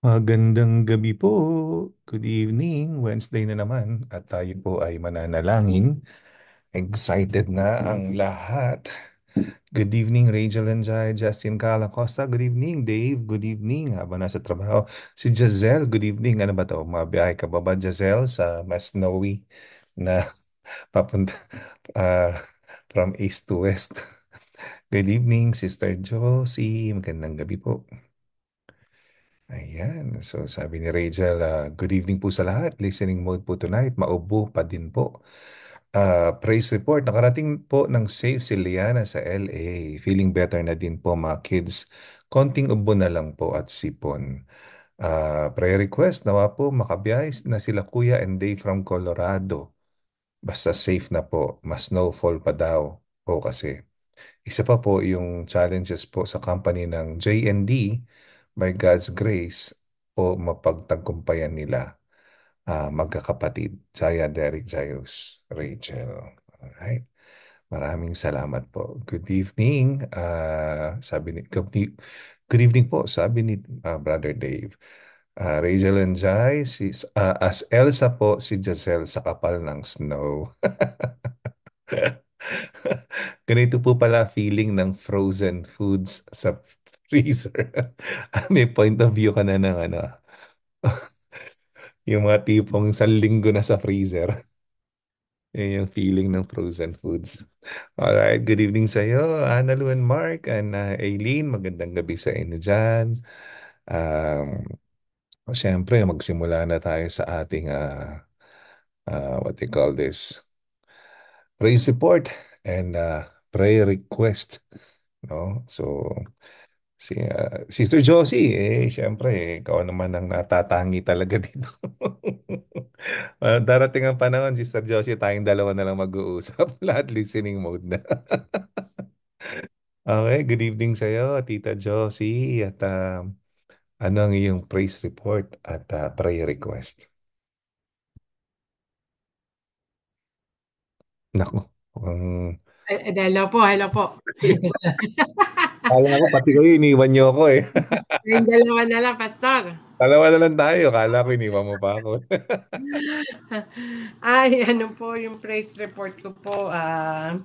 Magandang gabi po. Good evening. Wednesday na naman at tayo po ay mananalangin. Excited na ang lahat. Good evening, Rachel and Jai, Justin Carla Costa. Good evening, Dave. Good evening. Habang nasa trabaho, si Jazelle. Good evening. Ano ba to? Mabiyahe ka ba ba, Jazelle, sa mas snowy na papunta uh, from east to west? Good evening, Sister Josie. Magandang gabi po. Ayan. So sabi ni Rachel, uh, good evening po sa lahat. Listening mode po tonight. Maubo pa din po. Uh, praise report. Nakarating po ng safe si Liana sa LA. Feeling better na din po mga kids. Konting ubo na lang po at sipon. Uh, prayer request. Nawa po makabiyahe na sila kuya and day from Colorado. Basta safe na po. Mas snowfall pa daw po kasi. Isa pa po yung challenges po sa company ng JND by God's grace o mapagtagkumpayan nila uh, magkakapatid, Jaya Derek Jairus, Rachel. Alright. Maraming salamat po. Good evening, uh, sabi ni, good, e, good evening po, sabi ni uh, Brother Dave. Uh, Rachel and Jai, si, uh, as Elsa po, si Giselle sa kapal ng snow. Ganito po pala feeling ng frozen foods sa freezer. Ah, may point of view ka na ng ano. yung mga tipong sa linggo na sa freezer. Yun yung feeling ng frozen foods. Alright, good evening sa iyo, Ana Lou and Mark and uh, Aileen. Magandang gabi sa inyo dyan. Um, Siyempre, magsimula na tayo sa ating uh, uh, what they call this praise report and uh, prayer request. No? So, Si ah, Sister Josie, eh, siyempre, ikaw naman ang natatangi talaga dito. Ah, darating ang panahon, Sister Josie, tayong dalawa na lang mag-uusap. Lahat listening mode na. Okay, good evening sa'yo, Tita Josie. At ah, ano ang iyong praise report at ah, prayer request? Naku, ang... Eh, eh, Hello po, hello po. Kala ko, pati kayo, iniwan niyo ako eh. Yung dalawa na lang, Pastor. Dalawa na lang tayo. Kala ko, iniwan mo pa ako. Ay, ano po, yung praise report ko po. Uh,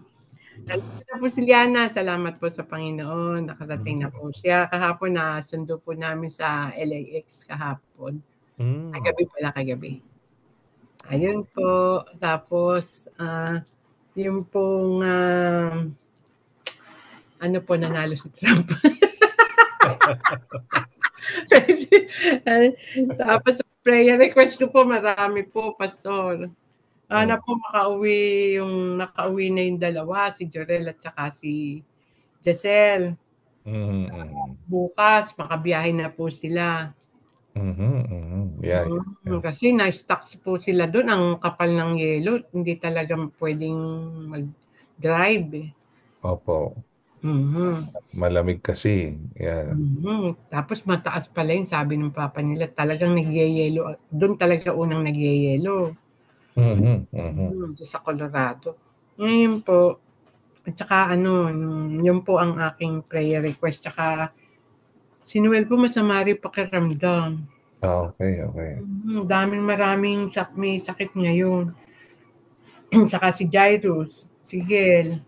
na po si Liana, salamat po sa Panginoon. Nakarating na po siya. Kahapon na sundo po namin sa LAX kahapon. Mm. Kagabi pala, kagabi. Ayun po. Tapos, uh, ah, yung pong... Uh, ano po nanalo si Trump. Tapos prayer request ko po marami po, Pastor. Sana po makauwi yung nakauwi na yung dalawa, si Jorel at saka si Giselle. Mm-hmm. bukas, makabiyahin na po sila. Mm-hmm, mm-hmm. mm Yeah, yeah, yeah. Kasi na-stuck po sila doon. Ang kapal ng yelo, hindi talaga pwedeng mag-drive. Eh. Opo. Mhm. Malamig kasi, yan. Mhm. Tapos mataas pala yung sabi ng papa nila, talagang nagyeyelo. Doon talaga unang nagyeyelo. Mhm, mhm. Mm, do'n sa Colorado. Ngayon po at saka ano, yun po ang aking prayer request tsaka si Noel po masama rin pakiramdam. Ah, okay, okay. okey. Mhm, daming maraming sak may sakit ngayon. Saka si Jairus, si Gel.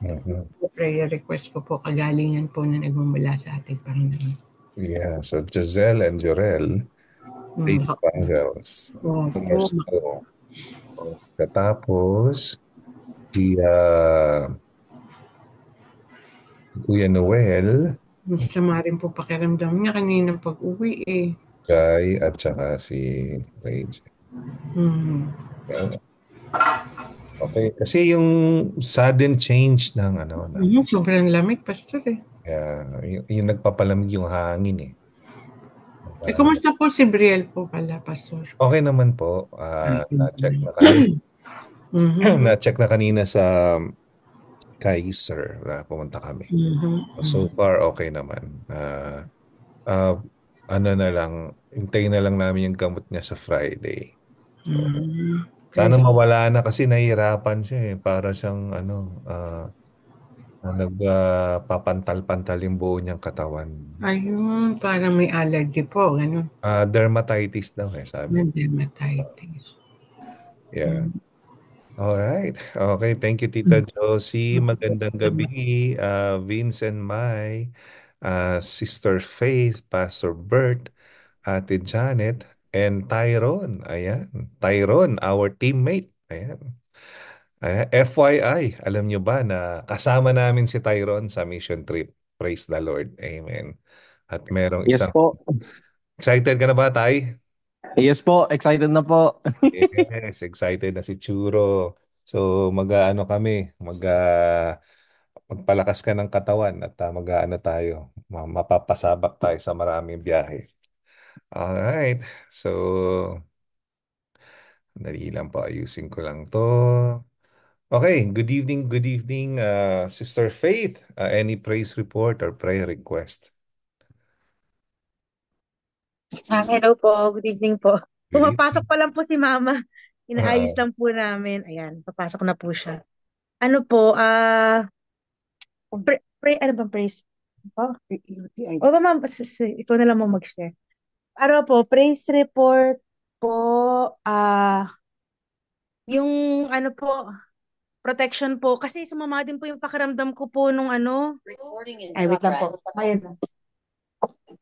Mm-hmm. Prayer request ko po kagaling kagalingan po na nagmumula sa ating Panginoon. Yeah, so Giselle and Jorel, mm-hmm. eight girls. Oh, oh. oh. Katapos, si uh, Kuya Noel. Masama rin po pakiramdam niya kanina pag-uwi eh. Kay at saka si Rachel. Mm-hmm. Yeah. Okay, kasi yung sudden change ng ano. Ng, mm Sobrang lamig, Pastor eh. Yeah, yung, yung nagpapalamig yung hangin eh. Uh, eh, kumusta po si Briel po pala, Pastor? Okay naman po. Uh, na-check na kanina. mm na-check na kanina sa um, Kaiser na pumunta kami. Mm-hmm. So mhm. far, okay naman. Uh, uh, ano na lang, hintay na lang namin yung gamot niya sa Friday. So, mm-hmm. Sana Crazy. mawala na kasi nahihirapan siya eh. Para siyang ano, ah, ah, nagpapantal-pantal yung buo niyang katawan. Ayun, parang may allergy po, ganun. Ah, dermatitis daw eh, sabi. dermatitis. Yeah. Mm. All right. Okay, thank you Tita mm. Josie. Mm. Magandang gabi, uh, Vince and Mai, uh, Sister Faith, Pastor Bert, Ate Janet, and Tyron. Ayan. Tyron, our teammate. Ayan. Ayan. FYI, alam nyo ba na kasama namin si Tyron sa mission trip. Praise the Lord. Amen. At merong yes isang... Yes po. Excited ka na ba, Ty? Yes po, excited na po. yes, excited na si Churo. So mag-ano kami, mag uh, magpalakas ka ng katawan at uh, ah, mag-ano tayo, mapapasabak tayo sa maraming biyahe. All right. So, dali lang po. Ayusin ko lang to. Okay, good evening, good evening, uh, Sister Faith. Uh, any praise report or prayer request? Ah, hello po. Good evening po. Good Pumapasok pa lang po si Mama. Inaayos ah. lang po namin. Ayan, papasok na po siya. Ano po, ah, pray, pray, ano bang praise? Oh, O ba, ma'am, s- s- na lang mo mag-share. Ano po, praise report po, ah, yung ano po, protection po. Kasi sumama din po yung pakiramdam ko po nung ano. Recording in Ay, wait lang po. progress. Ayan.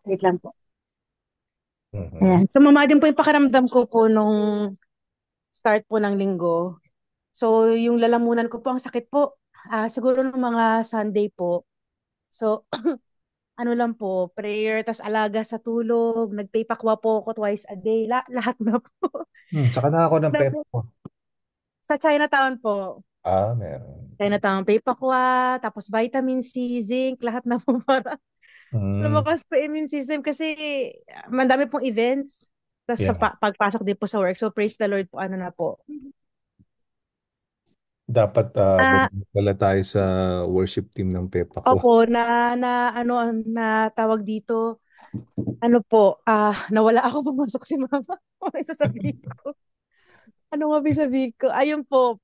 Wait lang po. Mm-hmm. Ayan. Sumama din po yung pakiramdam ko po nung start po ng linggo. So, yung lalamunan ko po, ang sakit po. Ah, siguro nung mga Sunday po. So, ano lang po, prayer, tas alaga sa tulog, nagpaypakwa po ako twice a day, la- lahat na po. Hmm, saka na ako ng pepa po. Sa Chinatown po. Ah, meron. Chinatown, paypakwa, tapos vitamin C, zinc, lahat na po para mm. lumakas pa immune system kasi ah, mandami pong events. Tapos yeah. sa pa- pagpasok din po sa work. So praise the Lord po, ano na po, dapat ah, Ah, magdala tayo sa worship team ng Pepa ko. Opo, na, na ano ang na tawag dito, ano po, ah, nawala ako pumasok si mama. Ano yung sasabihin ko? Ano nga ba sabihin ko? Ayun po,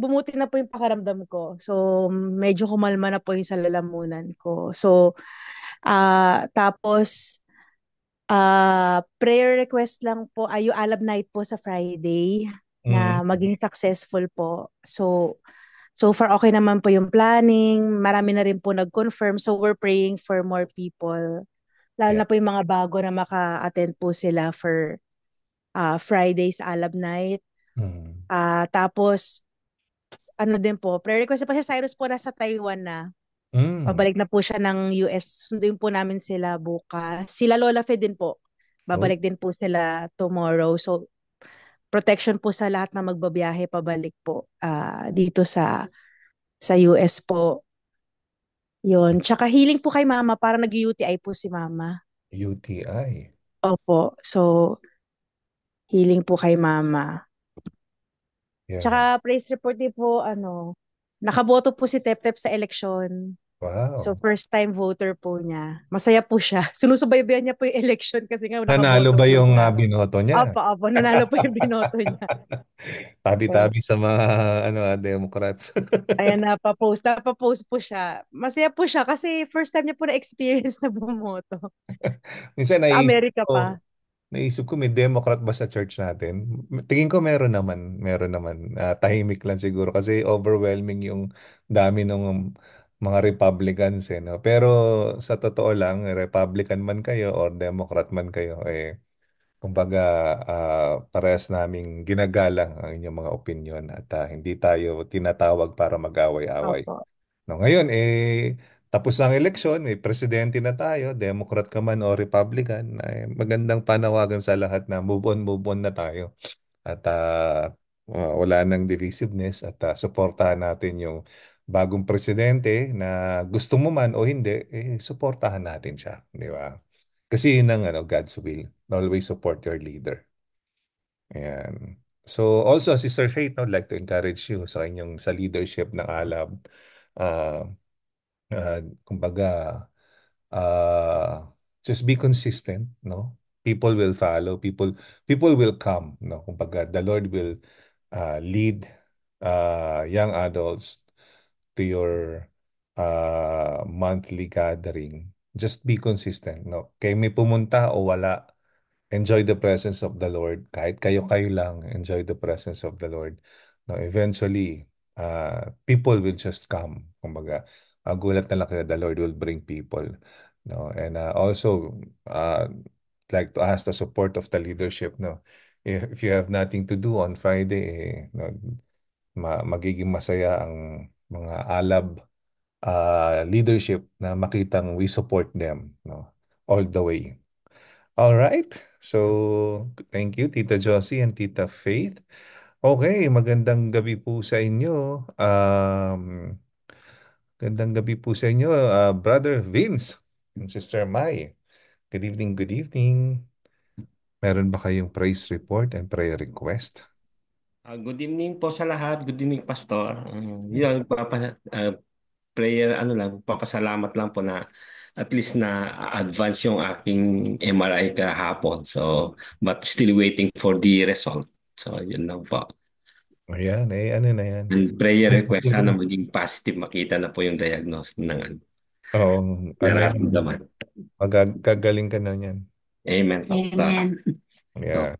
bumuti na po yung pakaramdam ko. So, medyo kumalma na po yung salalamunan ko. So, ah, tapos, ah, prayer request lang po, ay yung Alab Night po sa Friday na mm. maging successful po. So, so far okay naman po yung planning. Marami na rin po nag-confirm. So, we're praying for more people. Lalo yeah. na po yung mga bago na maka-attend po sila for uh, Friday's Alab Night. Mm. Uh, tapos, ano din po, prayer request po si Cyrus po nasa Taiwan na. Mm. Pabalik na po siya ng US. Sunduin po namin sila bukas. Sila Lola Fe din po. Babalik oh. din po sila tomorrow. So, protection po sa lahat na magbabiyahe pabalik po uh, dito sa sa US po. Yun. Tsaka healing po kay mama. para nag-UTI po si mama. UTI? Opo. So, healing po kay mama. Yeah. Tsaka praise report din po, ano, nakaboto po si Tep-Tep sa election. Wow. So first time voter po niya. Masaya po siya. Sinusubaybayan niya po yung election kasi nga nanalo ba yung uh, binoto niya? Opo, opo, nanalo po yung binoto niya. Tabi-tabi so, sa mga ano ah, Democrats. ayan, napapost. post po siya. Masaya po siya kasi first time niya po na-experience na bumoto. Minsan naiisip Amerika pa. Naisip ko may Democrat ba sa church natin? Tingin ko meron naman, meron naman. Uh, tahimik lang siguro kasi overwhelming yung dami ng mga Republicans eh, no? Pero sa totoo lang, Republican man kayo or Democrat man kayo, eh, kumbaga ah, parehas naming ginagalang ang inyong mga opinion at ah, hindi tayo tinatawag para mag-away-away. No, ngayon, eh, tapos na ang eleksyon, may presidente na tayo, Democrat ka man o Republican, eh, magandang panawagan sa lahat na move on, move on na tayo. At ah, Ah, wala nang divisiveness at uh, suportahan natin yung bagong presidente na gusto mo man o hindi, eh, suportahan natin siya, di ba? Kasi yun ang ano, God's will. Always support your leader. Ayan. So also, Sir Faith, I'd like to encourage you sa inyong sa leadership ng ALAB. Uh, uh, kumbaga, uh, just be consistent, no? People will follow. People people will come, no? Kumbaga, the Lord will uh, lead uh, young adults to your uh, monthly gathering, just be consistent. No? Kay may pumunta o wala, enjoy the presence of the Lord. Kahit kayo-kayo lang, enjoy the presence of the Lord. No, eventually, uh, people will just come. Kumbaga, uh, na lang kayo, the Lord will bring people. No, and uh, also, uh, like to ask the support of the leadership. No, if you have nothing to do on Friday, eh, no, ma- magiging masaya ang mga alab uh, leadership na makitang we support them no, all the way. All right. So, thank you, Tita Josie and Tita Faith. Okay, magandang gabi po sa inyo. Um, magandang gabi po sa inyo, uh, Brother Vince and Sister Mai. Good evening, good evening. Meron ba kayong praise report and prayer request? Uh, good evening po sa lahat. Good evening, Pastor. Mm, yung yes. Yun, papa, uh, prayer, ano lang, papasalamat lang po na at least na advance yung aking MRI kahapon. So, but still waiting for the result. So, yun lang po. Ayan, eh, ano na yan. And prayer request, sana maging positive makita na po yung diagnosis ng ano. Oo. Oh, nararamdaman. Magagaling ka na yan. Amen. Amen. Yeah.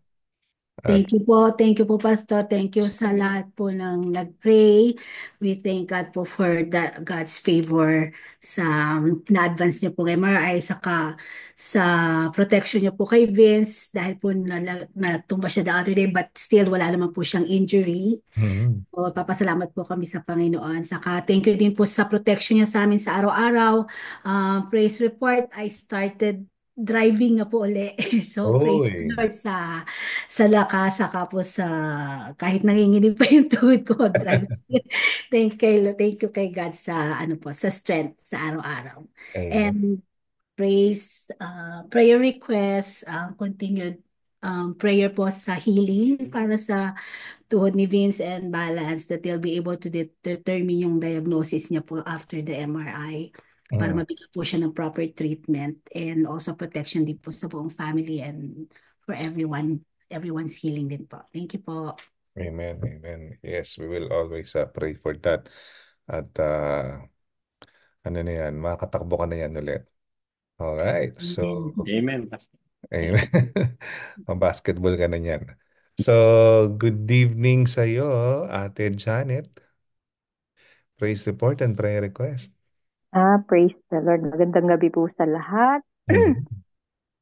Thank you po. Thank you po, Pastor. Thank you sa lahat po ng nag-pray. We thank God po for the, God's favor sa na-advance niyo po kay Maray, saka sa protection niyo po kay Vince dahil po natumba siya the other day but still wala naman po siyang injury. Mm-hmm. So, papasalamat po kami sa Panginoon. Saka thank you din po sa protection niya sa amin sa araw-araw. Uh, praise report, I started driving na po uli. So, praise the Oy. Lord sa, sa lakas, saka po sa, kahit nanginginig pa yung tuhod ko mag Thank you, thank you kay God sa, ano po, sa strength sa araw-araw. Amen. And praise, uh, prayer request, uh, continued um, prayer po sa healing para sa tuhod ni Vince and balance that they'll be able to determine yung diagnosis niya po after the MRI para Mm. mabigyan po siya ng proper treatment and also protection din po sa buong family and for everyone, everyone's healing din po. Thank you po. Amen. Amen. Yes, we will always uh, pray for that. At uh, ano na yan, makakatakbo ka na yan ulit. All right. So, Amen. Pastor. amen. Basketball ka na yan. So, good evening sa iyo, Ate Janet. Praise report and prayer request. Ah, praise the Lord. Magandang gabi po sa lahat. Mm.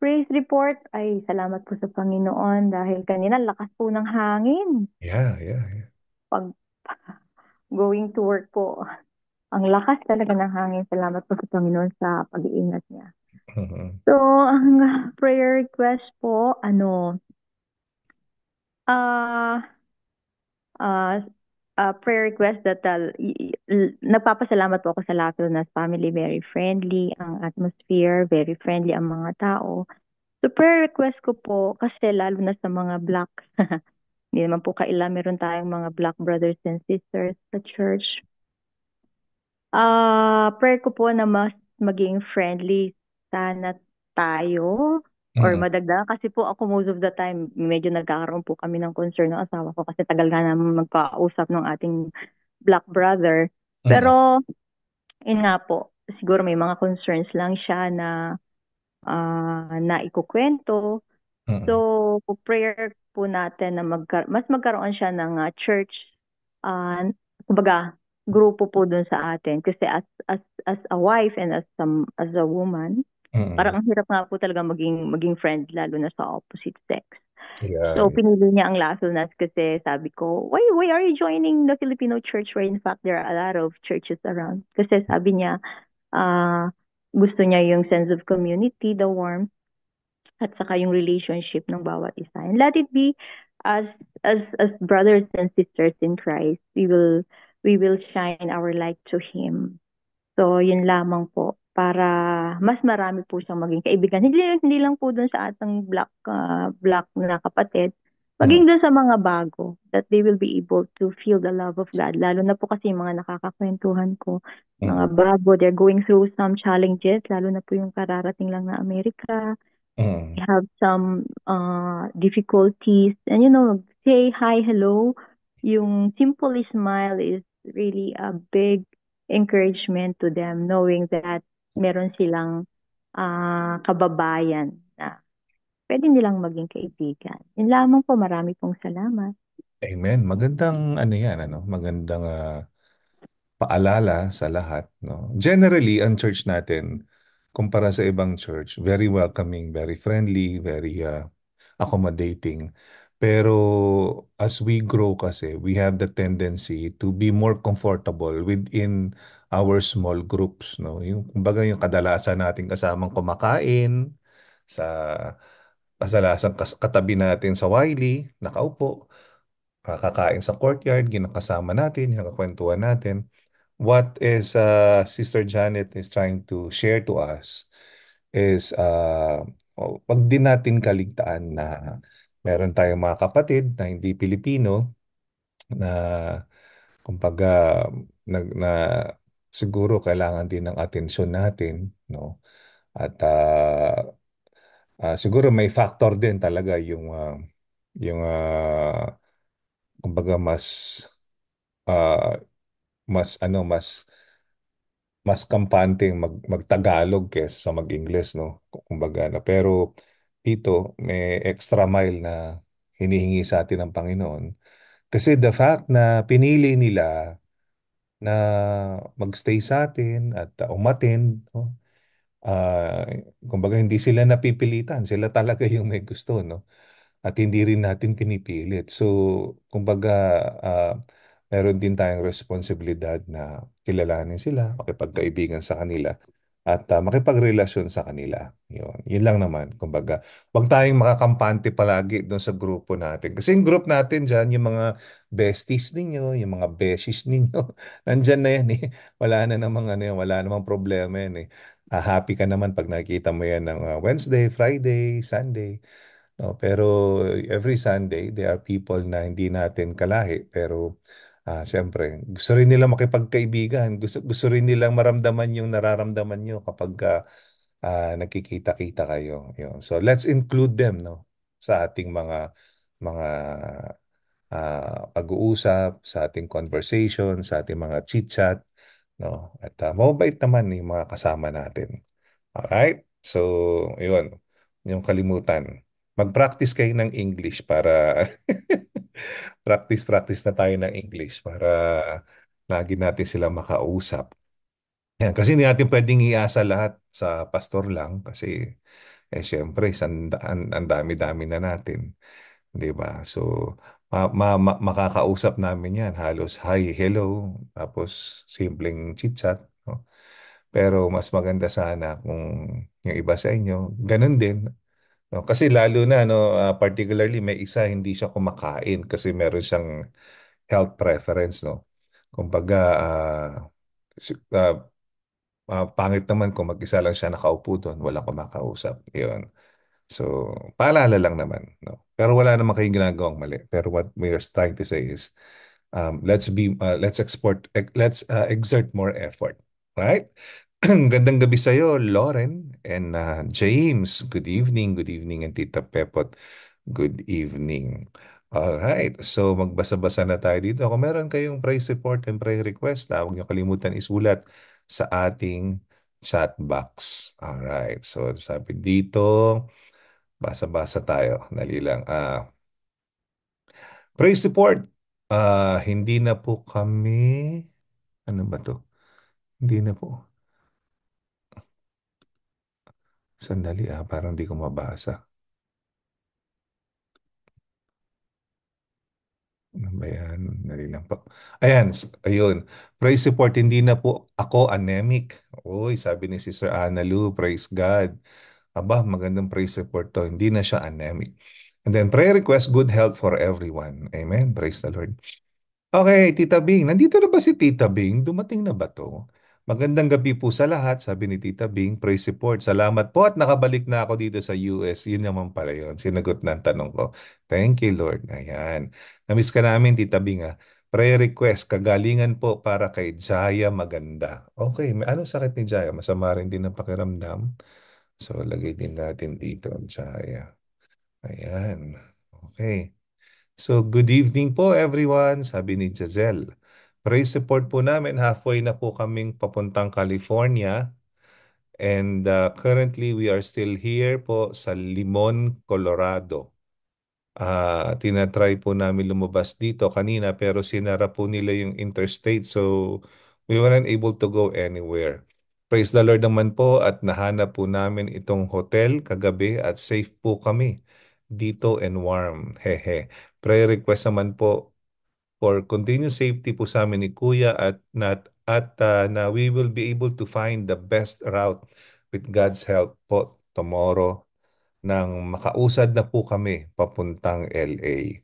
praise report. Ay, salamat po sa Panginoon dahil kanina lakas po ng hangin. Yeah, yeah, yeah. Pag going to work po, ang lakas talaga ng hangin. Salamat po sa Panginoon sa pag-iingat niya. Mm-hmm. So, ang prayer request po, ano, ah, uh, ah, uh, uh, prayer request that uh, nagpapasalamat po ako sa Latinas family, very friendly ang atmosphere, very friendly ang mga tao. So prayer request ko po kasi lalo na sa mga black, hindi naman po kailan meron tayong mga black brothers and sisters sa church. Uh, prayer ko po na mas maging friendly sana tayo or mm-hmm. kasi po ako most of the time medyo nagkakaroon po kami ng concern ng asawa ko kasi tagal nga namin magpausap ng ating black brother mm-hmm. pero yun nga po siguro may mga concerns lang siya na uh, ah, na ikukwento mm-hmm. so prayer po natin na magka- mas magkaroon siya ng uh, church uh, kumbaga grupo po dun sa atin kasi as as as a wife and as some as a woman Mm-hmm. Parang ang hirap nga po talaga maging maging friend lalo na sa opposite sex. Yeah. So pinili niya ang Lasso Nuts kasi sabi ko, why why are you joining the Filipino church where in fact there are a lot of churches around? Kasi sabi niya, uh, gusto niya yung sense of community, the warmth, at saka yung relationship ng bawat isa. And let it be as as as brothers and sisters in Christ, we will we will shine our light to Him. So, yun lamang po para mas marami po siyang maging kaibigan. Hindi, hindi lang po doon sa atang black, uh, black na kapatid, maging hmm. doon sa mga bago that they will be able to feel the love of God. Lalo na po kasi yung mga nakakakwentuhan ko, hmm. mga bago, they're going through some challenges, lalo na po yung kararating lang na Amerika. Hmm. They have some uh, difficulties. And you know, say hi, hello. Yung simple smile is really a big encouragement to them knowing that meron silang uh, kababayan na pwede nilang maging kaibigan. Yun lamang po, marami pong salamat. Amen. Magandang ano yan, ano? Magandang uh, paalala sa lahat. No? Generally, ang church natin, kumpara sa ibang church, very welcoming, very friendly, very uh, accommodating. Pero as we grow kasi, we have the tendency to be more comfortable within our small groups, no? Yung kumbaga yung kadalasan nating kasamang kumakain sa kasalasan katabi natin sa Wiley, nakaupo, kakain sa courtyard, ginakasama natin, nakakwentuhan natin. What is uh, Sister Janet is trying to share to us is uh, pag din natin kaligtaan na meron tayong mga kapatid na hindi Pilipino na kumbaga nag na siguro kailangan din ng atensyon natin, no? At ah, ah, siguro may factor din talaga yung ah, yung ah, kumbaga mas ah, mas ano mas mas kampante yung mag magtagalog kaysa sa mag-English, no? Kumbaga na pero ito may extra mile na hinihingi sa atin ng Panginoon. Kasi the fact na pinili nila na magstay sa atin at uh, umatin, no? uh, kumbaga hindi sila napipilitan, sila talaga yung may gusto, no? At hindi rin natin pinipilit. So, kumbaga, uh, meron din tayong responsibilidad na kilalanin sila, pagkaibigan sa kanila at uh, makipagrelasyon sa kanila. Yun, yun lang naman. Kumbaga, huwag tayong makakampante palagi doon sa grupo natin. Kasi yung group natin dyan, yung mga besties ninyo, yung mga beshies ninyo, nandyan na yan eh. Wala na namang, ano wala namang problema yan eh. Uh, happy ka naman pag nakikita mo yan ng uh, Wednesday, Friday, Sunday. No, pero every Sunday, there are people na hindi natin kalahi, pero Ah, siyempre, gusto rin nilang makipagkaibigan. Gusto, gusto rin nilang maramdaman yung nararamdaman nyo kapag ah, ah, nagkikita-kita kayo. Yun. So, let's include them no, sa ating mga mga ah, pag-uusap, sa ating conversation, sa ating mga chit-chat. No? At ah, mabait naman yung mga kasama natin. Alright? So, yun. Yung kalimutan. Mag-practice kayo ng English para Practice-practice na tayo ng English para lagi natin sila makausap. Yan, kasi hindi natin pwedeng iasa lahat sa pastor lang kasi eh syempre san- ang, dami-dami na natin, 'di ba? So ma, ma- makakausap namin 'yan halos hi, hello, tapos simpleng chit-chat, no? Pero mas maganda sana kung yung iba sa inyo, ganun din No, kasi lalo na no, ah, particularly may isa hindi siya kumakain kasi meron siyang health preference no. Kumbaga ah, si- ah, ah, pangit naman kung mag-isa lang siya nakaupo doon, wala kumakausap. 'Yun. So, paalala lang naman, no. Pero wala naman kayong ginagawang mali. Pero what we are trying to say is um, let's be uh, let's export let's uh, exert more effort, right? Gandang gabi sa iyo, Lauren and uh, James. Good evening, good evening, and Tita Pepot. Good evening. All right. So magbasa-basa na tayo dito. Kung meron kayong praise report and prayer request, ah, huwag niyo kalimutan isulat sa ating chat box. All right. So sabi dito, basa-basa tayo. Dali lang. Ah, praise support. Ah, hindi na po kami... Ano ba to? Hindi na po. Sandali ah, parang di ko mabasa. Ano ba yan? Nalilang Ayan, ayun. Praise support, hindi na po ako anemic. Uy, sabi ni Sister Ana Lou, praise God. Aba, magandang praise support to. Hindi na siya anemic. And then prayer request, good health for everyone. Amen. Praise the Lord. Okay, Tita Bing. Nandito na ba si Tita Bing? Dumating na ba to? Magandang gabi po sa lahat, sabi ni Tita Bing. Praise support. Salamat po at nakabalik na ako dito sa US. Yun naman pala yun. Sinagot na ang tanong ko. Thank you, Lord. Ayan. Namiss ka namin, Tita Bing. Ha? Ah. Prayer request, kagalingan po para kay Jaya Maganda. Okay, may anong sakit ni Jaya? Masama rin din ang pakiramdam. So, lagay din natin dito ang Jaya. Ayan. Okay. So, good evening po everyone, sabi ni Giselle. Raise support po namin, halfway na po kaming papuntang California. And uh, currently, we are still here po sa Limon, Colorado. Uh, tinatry po namin lumabas dito kanina pero sinara po nila yung interstate so we weren't able to go anywhere. Praise the Lord naman po at nahanap po namin itong hotel kagabi at safe po kami dito and warm. Hehe. Prayer request naman po for continuous safety po sa amin ni Kuya at, na, at uh, na we will be able to find the best route with God's help po tomorrow nang makausad na po kami papuntang LA.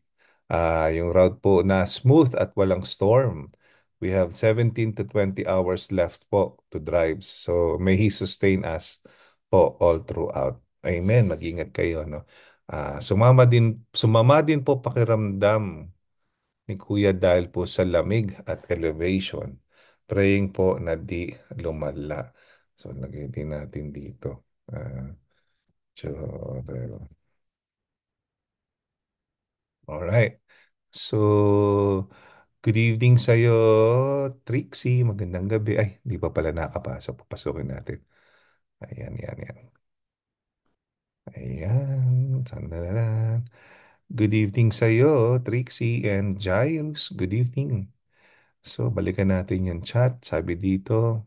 Uh, ah, yung route po na smooth at walang storm. We have 17 to 20 hours left po to drive. So may He sustain us po all throughout. Amen. Mag-ingat kayo. No? Uh, ah, sumama, din, sumama din po pakiramdam ni Kuya dahil po sa lamig at elevation. Praying po na di lumala. So, lagay din natin dito. Uh, ah, All right. So, good evening sa'yo, Trixie. Magandang gabi. Ay, di pa pala nakapasok. Papasukin natin. Ayan, yan, yan. Ayan. Sandalalan. Ayan. Good evening sa iyo, Trixie and Giles. Good evening. So, balikan natin yung chat. Sabi dito,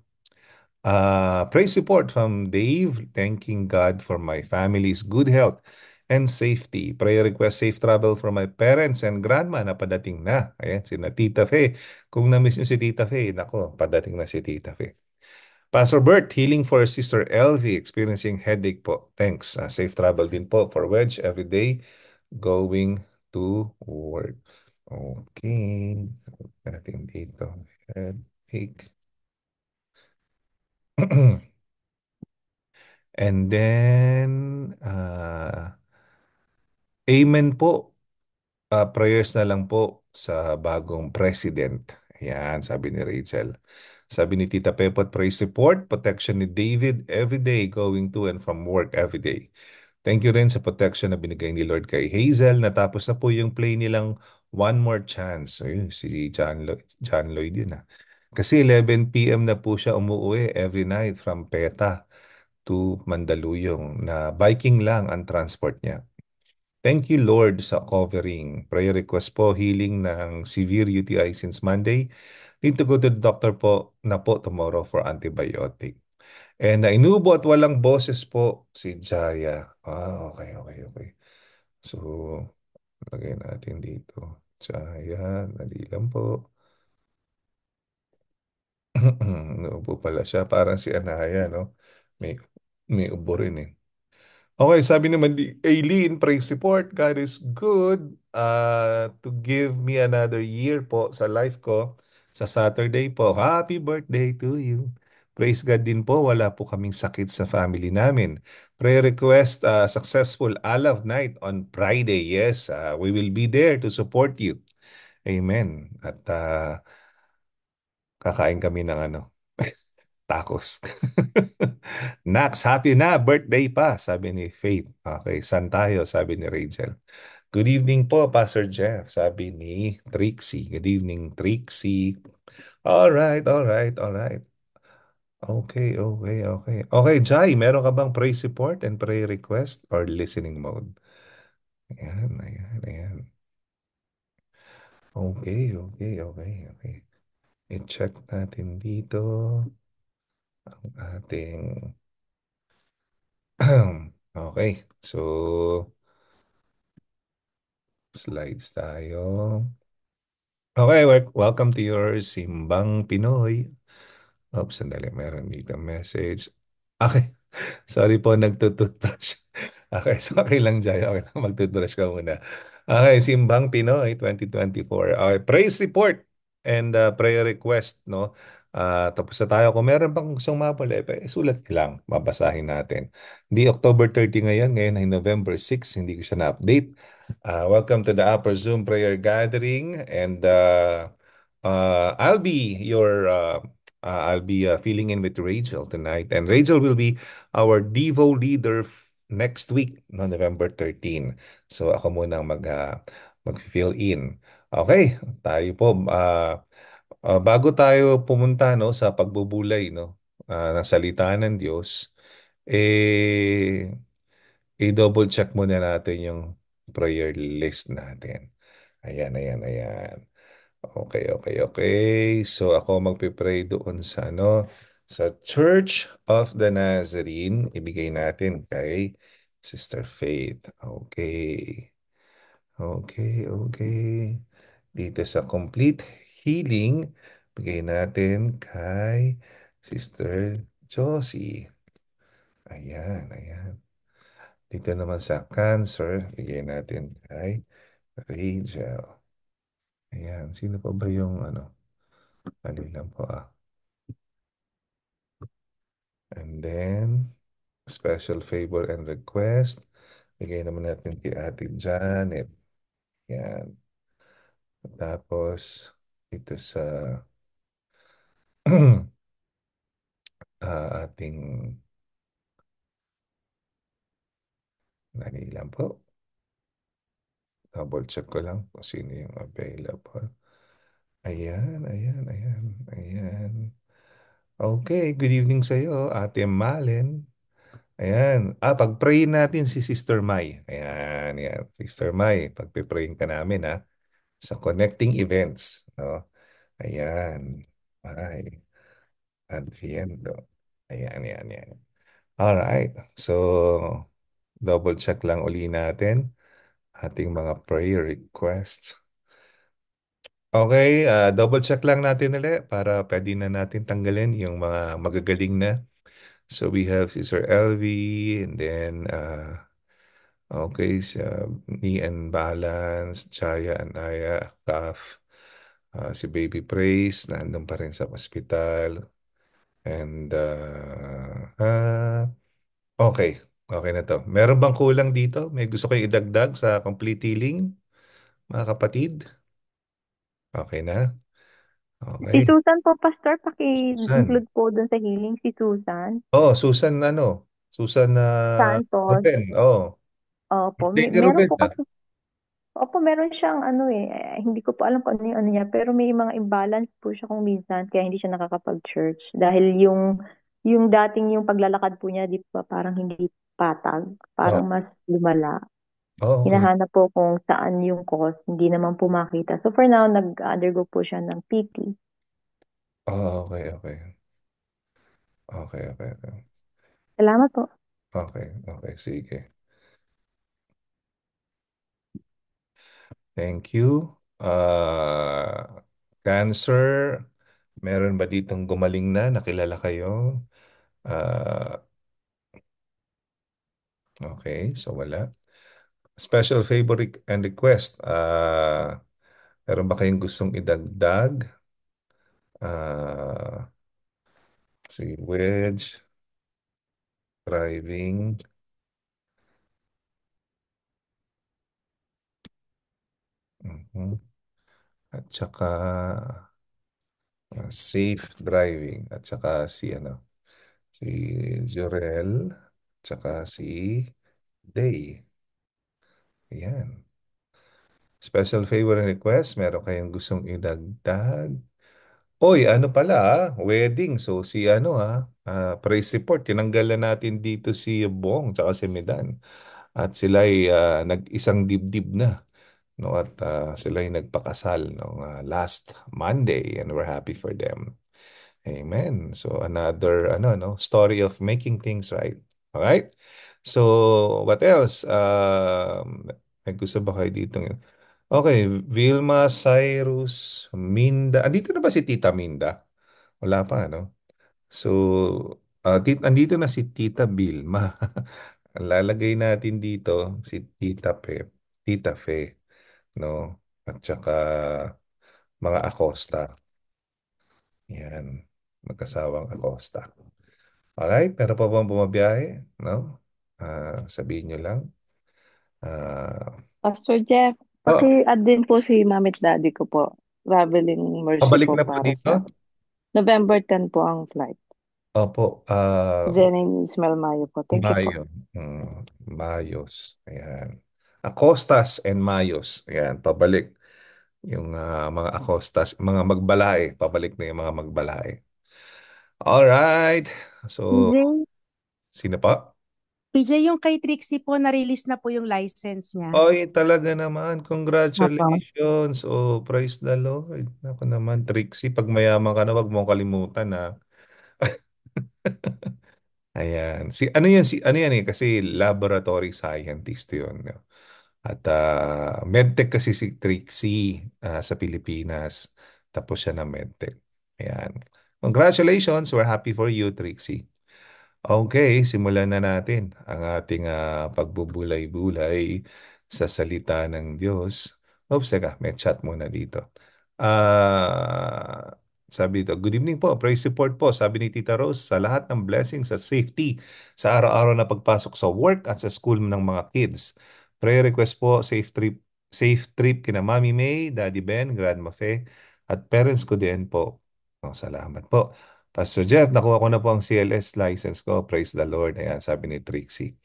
uh, ah, praise support from Dave, thanking God for my family's good health and safety. Prayer request safe travel for my parents and grandma na padating na. Ayan, si na Tita Fe. Kung na-miss nyo si Tita Faye, nako, padating na si Tita Faye. Pastor Bert, healing for Sister Elvie, experiencing headache po. Thanks. Uh, safe travel din po for Wedge every day going to work. Okay. Natin dito. Headache. And then, uh, amen po. Uh, prayers na lang po sa bagong president. Ayan, sabi ni Rachel. Sabi ni Tita Pepot, pray support, protection ni David every day, going to and from work every day. Thank you rin sa protection na binigay ni Lord kay Hazel. Natapos na po yung play nilang One More Chance. Ayun, si John, Lloyd, John Lloyd yun ah. Kasi 11pm na po siya umuwi every night from PETA to Mandaluyong na biking lang ang transport niya. Thank you Lord sa covering. Prayer request po healing ng severe UTI since Monday. Need to go to the doctor po na po tomorrow for antibiotic. And ay nubo at walang boses po si Jaya. Ah, okay, okay, okay. So, lagay natin dito. Jaya, dali lang po. Nubo pala siya. Parang si Anaya, no? May, may ubo rin eh. Okay, sabi naman ni Aileen, pray support. God is good uh, to give me another year po sa life ko. Sa Saturday po, happy birthday to you. Praise God din po, wala po kaming sakit sa family namin. Prayer request, uh, successful Alav night on Friday. Yes, uh, we will be there to support you. Amen. At uh, kakain kami ng ano, tacos. Nax, happy na, birthday pa, sabi ni Faith. Okay, san tayo, sabi ni Rachel. Good evening po, Pastor Jeff, sabi ni Trixie. Good evening, Trixie. All right, all right, all right. Okay, okay, okay. Okay, Jai, meron ka bang pray support and pray request or listening mode? Ayan, ayan, ayan. Okay, okay, okay, okay. I-check natin dito ang ating okay, so slides tayo. Okay, welcome to your Simbang Pinoy. Oops, oh, sandali. Meron dito message. Okay. Sorry po, nagtututbrush. okay, so okay lang, Jai. Okay lang, magtutbrush ka muna. Okay, Simbang Pinoy 2024. Okay, praise report and uh, prayer request, no? Uh, tapos na tayo. Kung meron pang gustong mapala, eh, sulat lang. Babasahin natin. Hindi October 30 ngayon. Ngayon ay November 6. Hindi ko siya na-update. Uh, welcome to the Upper Zoom Prayer Gathering. And uh, uh, I'll be your uh, Uh, I'll be uh, filling in with Rachel tonight. And Rachel will be our Devo leader next week, no, November 13. So ako muna ang mag, uh, mag-fill in. Okay, tayo po. Uh, uh, bago tayo pumunta no, sa pagbubulay no, uh, ng salita ng Diyos, eh, i-double check muna natin yung prayer list natin. Ayan, ayan, ayan. Okay, okay, okay. So ako magpipray doon sa ano, sa Church of the Nazarene. Ibigay natin kay Sister Faith. Okay. Okay, okay. Dito sa complete healing, bigay natin kay Sister Josie. Ayan, ayan. Dito naman sa cancer, bigay natin kay Rachel. Ayan. Sino pa ba yung ano? Dali lang po ah. And then, special favor and request. Bigay naman natin kay Ate Janet. Yan. Tapos, ito sa uh, ating Dali lang po. Double check ko lang kung sino yung available. Ayan, ayan, ayan, ayan. Okay, good evening sa iyo, Ate Malen. Ayan. Ah, pag-pray natin si Sister Mai. Ayan, ayan. Sister Mai, pagpe-praying ka namin ha. Sa connecting events. No? Ayan. Mai. Adriendo. Ayan, ayan, ayan. Alright. So, double check lang uli natin ating mga prayer requests. Okay, uh, double check lang natin ulit para pwede na natin tanggalin yung mga magagaling na. So we have Sister Elvi, and then uh, okay, si uh, and Balance, Chaya and Aya, Kaf, uh, si Baby Praise, nandun pa rin sa hospital. And uh, uh, okay, Okay na to. Meron bang kulang dito? May gusto kayo idagdag sa complete healing, mga kapatid? Okay na? Si Okay. Susan po, Pastor, paki-include po dun sa healing si Susan. Oh, Susan ano? Susan na ah, Santos. Ruben. Oh. Opo, may, meron Ruben po ah. kasi, opo, meron siyang ano eh, eh, hindi ko po alam kung ano yung ano niya, pero may mga imbalance po siya kung minsan, kaya hindi siya nakakapag-church. Dahil yung, yung dating yung paglalakad po niya, di pa parang hindi patag, parang mas lumala. Oh, okey. Hinahanap po kung saan yung cause, hindi naman po makita. So, for now, nag-undergo po siya ng PT. Ah, okay, okay. Okay, okey, okey. Salamat po. Okay, okay, sige. Thank you. Uh, cancer, meron ba ditong gumaling na, nakilala kayo? Uh, Okay, so wala. Special favor and request. Uh, meron ba kayong gustong idagdag? Uh, see, Wedge. Driving. Mm At saka uh, safe driving. At saka si ano, si Jorel. Tsaka si Day. Ayan. Special favor and request, meron kayong gustong idagdag? Oy, ano pala, ah? wedding. So si ano ha, ah, ah, praise Tinanggal na natin dito si Bong tsaka si Medan. At sila ay ah, nag-isang dibdib na. No, at ah, sila ay nagpakasal noong ah, last Monday and we're happy for them. Amen. So another ano no, story of making things right. All right? So, what else? Um, may gusto ba kayo dito? Okay, Vilma, Cyrus, Minda. Andito na ba si Tita Minda? Wala pa, no? So, uh, ah, tit- andito na si Tita Vilma. Lalagay natin dito si Tita Pe, Tita Fe, no? At saka mga Acosta. Yan, magkasawang Acosta. Alright, meron pa bang bumabiyahe? No? Ah, sabihin nyo lang. Ah, Pastor Jeff, oh, paki-add din po si mami at daddy ko po. Traveling mercy pabalik po na po dito? sa November 10 po ang flight. Opo, ah, Jenny Ismail Mayo po. Thank you po. Mm, Mayos. Ayan. Acostas and Mayos. Ayan, pabalik. Yung ah, mga Acostas, mga magbalae. Pabalik na yung mga magbalae. right. So, PJ, sino pa? PJ, yung kay Trixie po, na-release na po yung license niya. Oy, talaga naman. Congratulations. Oh, praise the Lord. Ako naman, Trixie, pag mayaman ka na, wag mo kalimutan ha. Ah. Ayan. Si ano yan si ano yan eh kasi laboratory scientist 'yun. At uh, medtech kasi si Trixie ah, sa Pilipinas. Tapos siya na medtech. Ayan. Congratulations! We're happy for you, Trixie. Okay, simulan na natin ang ating uh, pagbubulay-bulay sa salita ng Diyos. Oops, seka, may chat muna dito. Uh, sabi dito, good evening po, praise support po, sabi ni Tita Rose, sa lahat ng blessings sa safety sa araw-araw na pagpasok sa work at sa school ng mga kids. Prayer request po, safe trip, safe trip kina Mami May, Daddy Ben, Grandma Faye, at parents ko din po. Oh, salamat po. Pastor Jeff, nakuha ko na po ang CLS license ko. Praise the Lord. Ayan, sabi ni Trixie.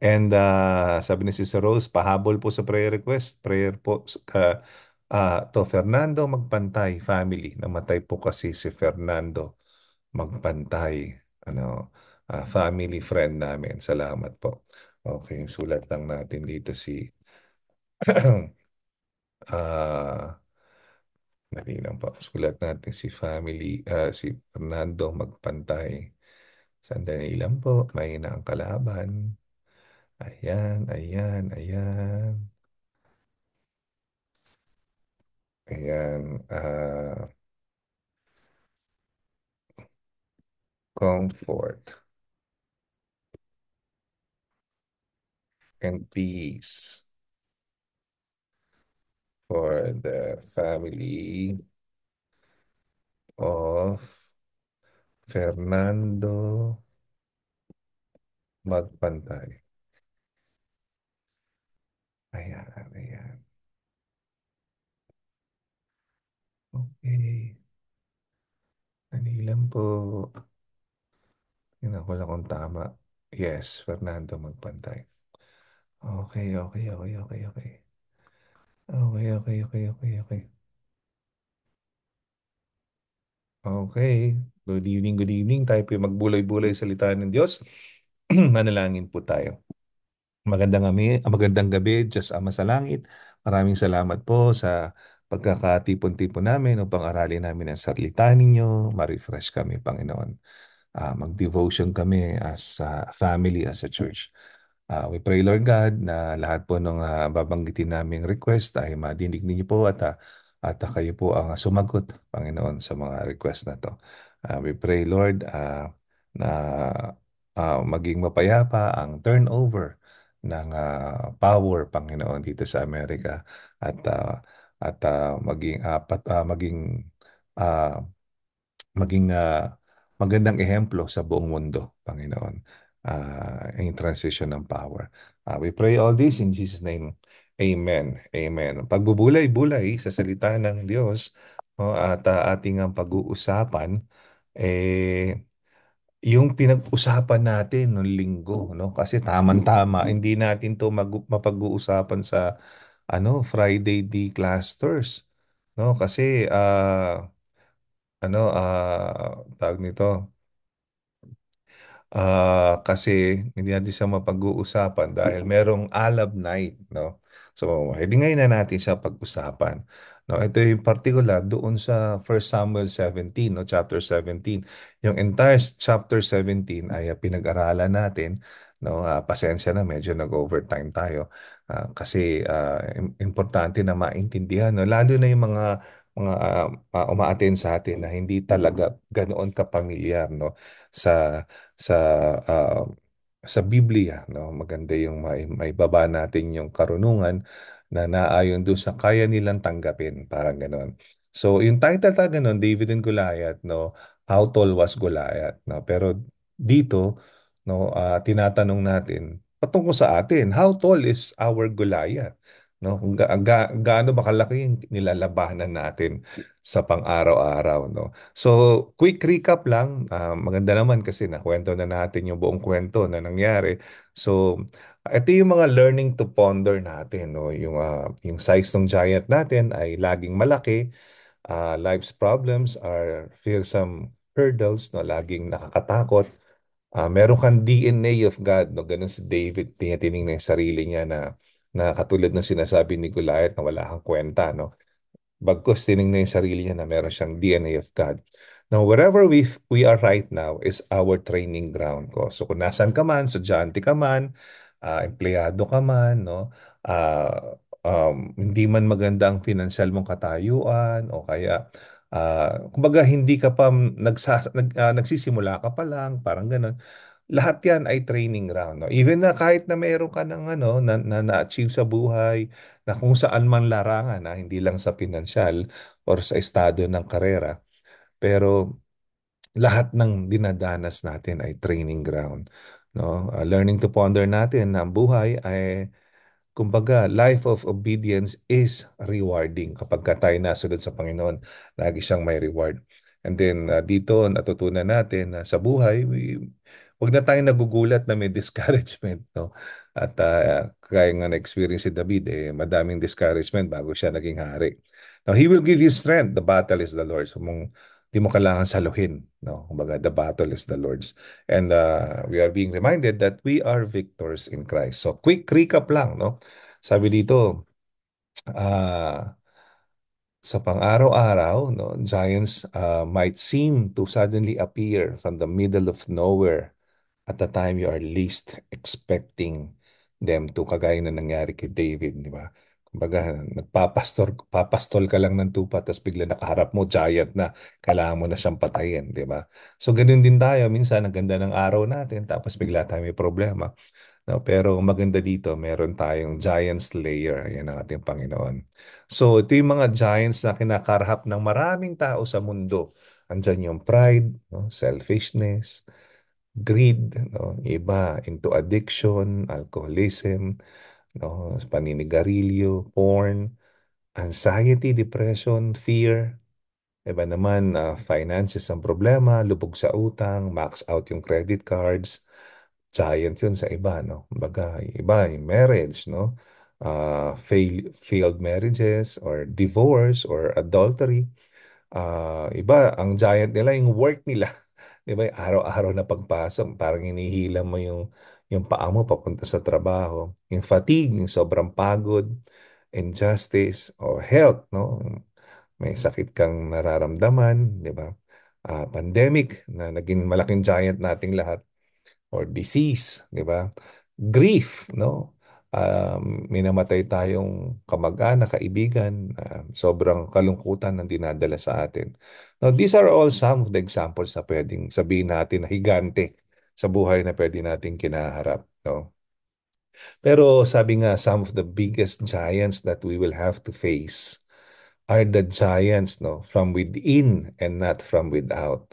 And uh, sabi ni Sister Rose, pahabol po sa prayer request. Prayer po uh, uh, to Fernando Magpantay family. Namatay po kasi si Fernando Magpantay ano, uh, family friend namin. Salamat po. Okay, sulat lang natin dito si uh, po. pakasulat natin si family, ah, si Fernando magpantay. Sandali lang po, may na ang kalaban. Ayan, ayan, ayan. Ayan. ah, comfort and peace for the family of Fernando Magpantay. Ayan, ayan. Okay. Nanilan po. Tingnan ko lang kung tama. Yes, Fernando Magpantay. Okay, okay, okay, okay, okay. Okay, okay, okay, okay, okay. Okay. Good evening, good evening. Tayo po magbulay-bulay salita ng Diyos. Manalangin po tayo. Magandang, gabi, magandang gabi, Diyos Ama sa Langit. Maraming salamat po sa pagkakatipon-tipon namin upang aralin namin ang salita ninyo. Ma-refresh kami, Panginoon. Uh, mag-devotion kami as a family, as a church. Uh, we pray Lord God na lahat po ng uh, babanggitin naming request ay madinig ninyo po at ah, at uh, kayo po ang sumagot Panginoon sa mga request na to. Uh, we pray Lord uh, na uh, maging mapayapa ang turnover ng uh, power Panginoon dito sa Amerika at uh, at uh, maging uh, pat, uh, maging uh, maging uh, magandang ehemplo sa buong mundo Panginoon uh, in transition ng power. Uh, we pray all this in Jesus' name. Amen. Amen. Pagbubulay-bulay sa salita ng Diyos no, at uh, ating ang pag-uusapan, eh, yung pinag-usapan natin noong linggo, no? kasi tamang-tama, hindi natin to mapag-uusapan sa ano Friday D clusters. No? Kasi, uh, ano, uh, tag nito, Ah, kasi hindi natin siya mapag-uusapan hmm. dahil merong alab night, no? So, hindi ngayon na natin siya pag-usapan. No, ito yung particular doon sa 1 Samuel 17, no, chapter 17. Yung entire chapter 17 ay ah, pinag-aralan natin, no? Ah, pasensya na medyo nag-overtime tayo. Ah, kasi ah, importante na maintindihan, no? Lalo na yung mga mga uh, uh, sa atin na hindi talaga mm. ganoon ka kapamilyar no sa sa uh, sa Biblia no maganda yung may, may baba natin yung karunungan na naayon doon sa kaya nilang tanggapin parang ganoon so yung title ta ganoon David and Goliath no how tall was Goliath no pero dito no uh, tinatanong natin patungkol sa atin how tall is our Goliath no? Kung ga, ga, gaano ba kalaki yung nilalabanan natin sa pang-araw-araw, no? So, quick recap lang. Uh, maganda naman kasi na kwento na natin yung buong kwento na nangyari. So, ito yung mga learning to ponder natin, no? Yung, uh, yung size ng giant natin ay laging malaki. Uh, life's problems are fearsome hurdles, no? Laging nakakatakot. Uh, meron kang DNA of God, no? Ganun si David, tinitingnan ng sarili niya na na katulad ng sinasabi ni Goliath na wala kang kwenta, no? Bagkos tinignan yung sarili niya na meron siyang DNA of God. Now, wherever we, we are right now is our training ground ko. So, kung nasan ka man, sadyante ka man, uh, empleyado ka man, no? Uh, um, hindi man maganda ang financial mong katayuan o kaya uh, kumbaga hindi ka pa nagsa, nag, uh, nagsisimula ka pa lang, parang ganun lahat yan ay training ground. No? Even na kahit na meron ka ng ano, na, na, na-achieve sa buhay, na kung saan man larangan, na ah, hindi lang sa pinansyal or sa estado ng karera, pero lahat ng dinadanas natin ay training ground. No? Uh, learning to ponder natin na ang buhay ay Kumbaga, life of obedience is rewarding kapag ka tayo nasunod sa Panginoon. Lagi siyang may reward. And then uh, dito natutunan natin na uh, sa buhay, we, wag na tayong nagugulat na may discouragement. No? At uh, ah, kaya nga na-experience si David, eh, madaming discouragement bago siya naging hari. Now, He will give you strength. The battle is the Lord's. So, mong, di mo kailangan saluhin. No? Kumbaga, the battle is the Lord's. And uh, we are being reminded that we are victors in Christ. So, quick recap lang. No? Sabi dito, uh, sa pang-araw-araw, no, giants uh, might seem to suddenly appear from the middle of nowhere at the time you are least expecting them to kagaya na nangyari kay David, di ba? Kumbaga, nagpapastol, papastol ka lang ng tupa tapos bigla nakaharap mo, giant na, kailangan mo na siyang patayin, di ba? So, ganun din tayo. Minsan, ang ganda ng araw natin tapos bigla tayo may problema. No, pero maganda dito, meron tayong giant slayer, yan ang ating Panginoon. So ito yung mga giants na kinakarhap ng maraming tao sa mundo. Andyan yung pride, no? selfishness, greed, no? iba into addiction, alcoholism, no? paninigarilyo, porn, anxiety, depression, fear. Iba naman, uh, finances ang problema, lubog sa utang, max out yung credit cards, giant yun sa iba, no? mga iba, yung marriage, no? Uh, fail, failed marriages or divorce or adultery. Uh, iba, ang giant nila, yung work nila. 'di ba, yung araw-araw na pagpasok, parang hinihila mo yung yung paa mo papunta sa trabaho, yung fatigue, yung sobrang pagod, injustice or health, no? May sakit kang nararamdaman, 'di ba? Uh, pandemic na naging malaking giant nating lahat or disease, 'di ba? Grief, no? uh, um, minamatay tayong kamag-anak, kaibigan, uh, sobrang kalungkutan ang dinadala sa atin. Now, these are all some of the examples na pwedeng sabihin natin na higante sa buhay na pwede nating kinaharap. No? Pero sabi nga, some of the biggest giants that we will have to face are the giants no from within and not from without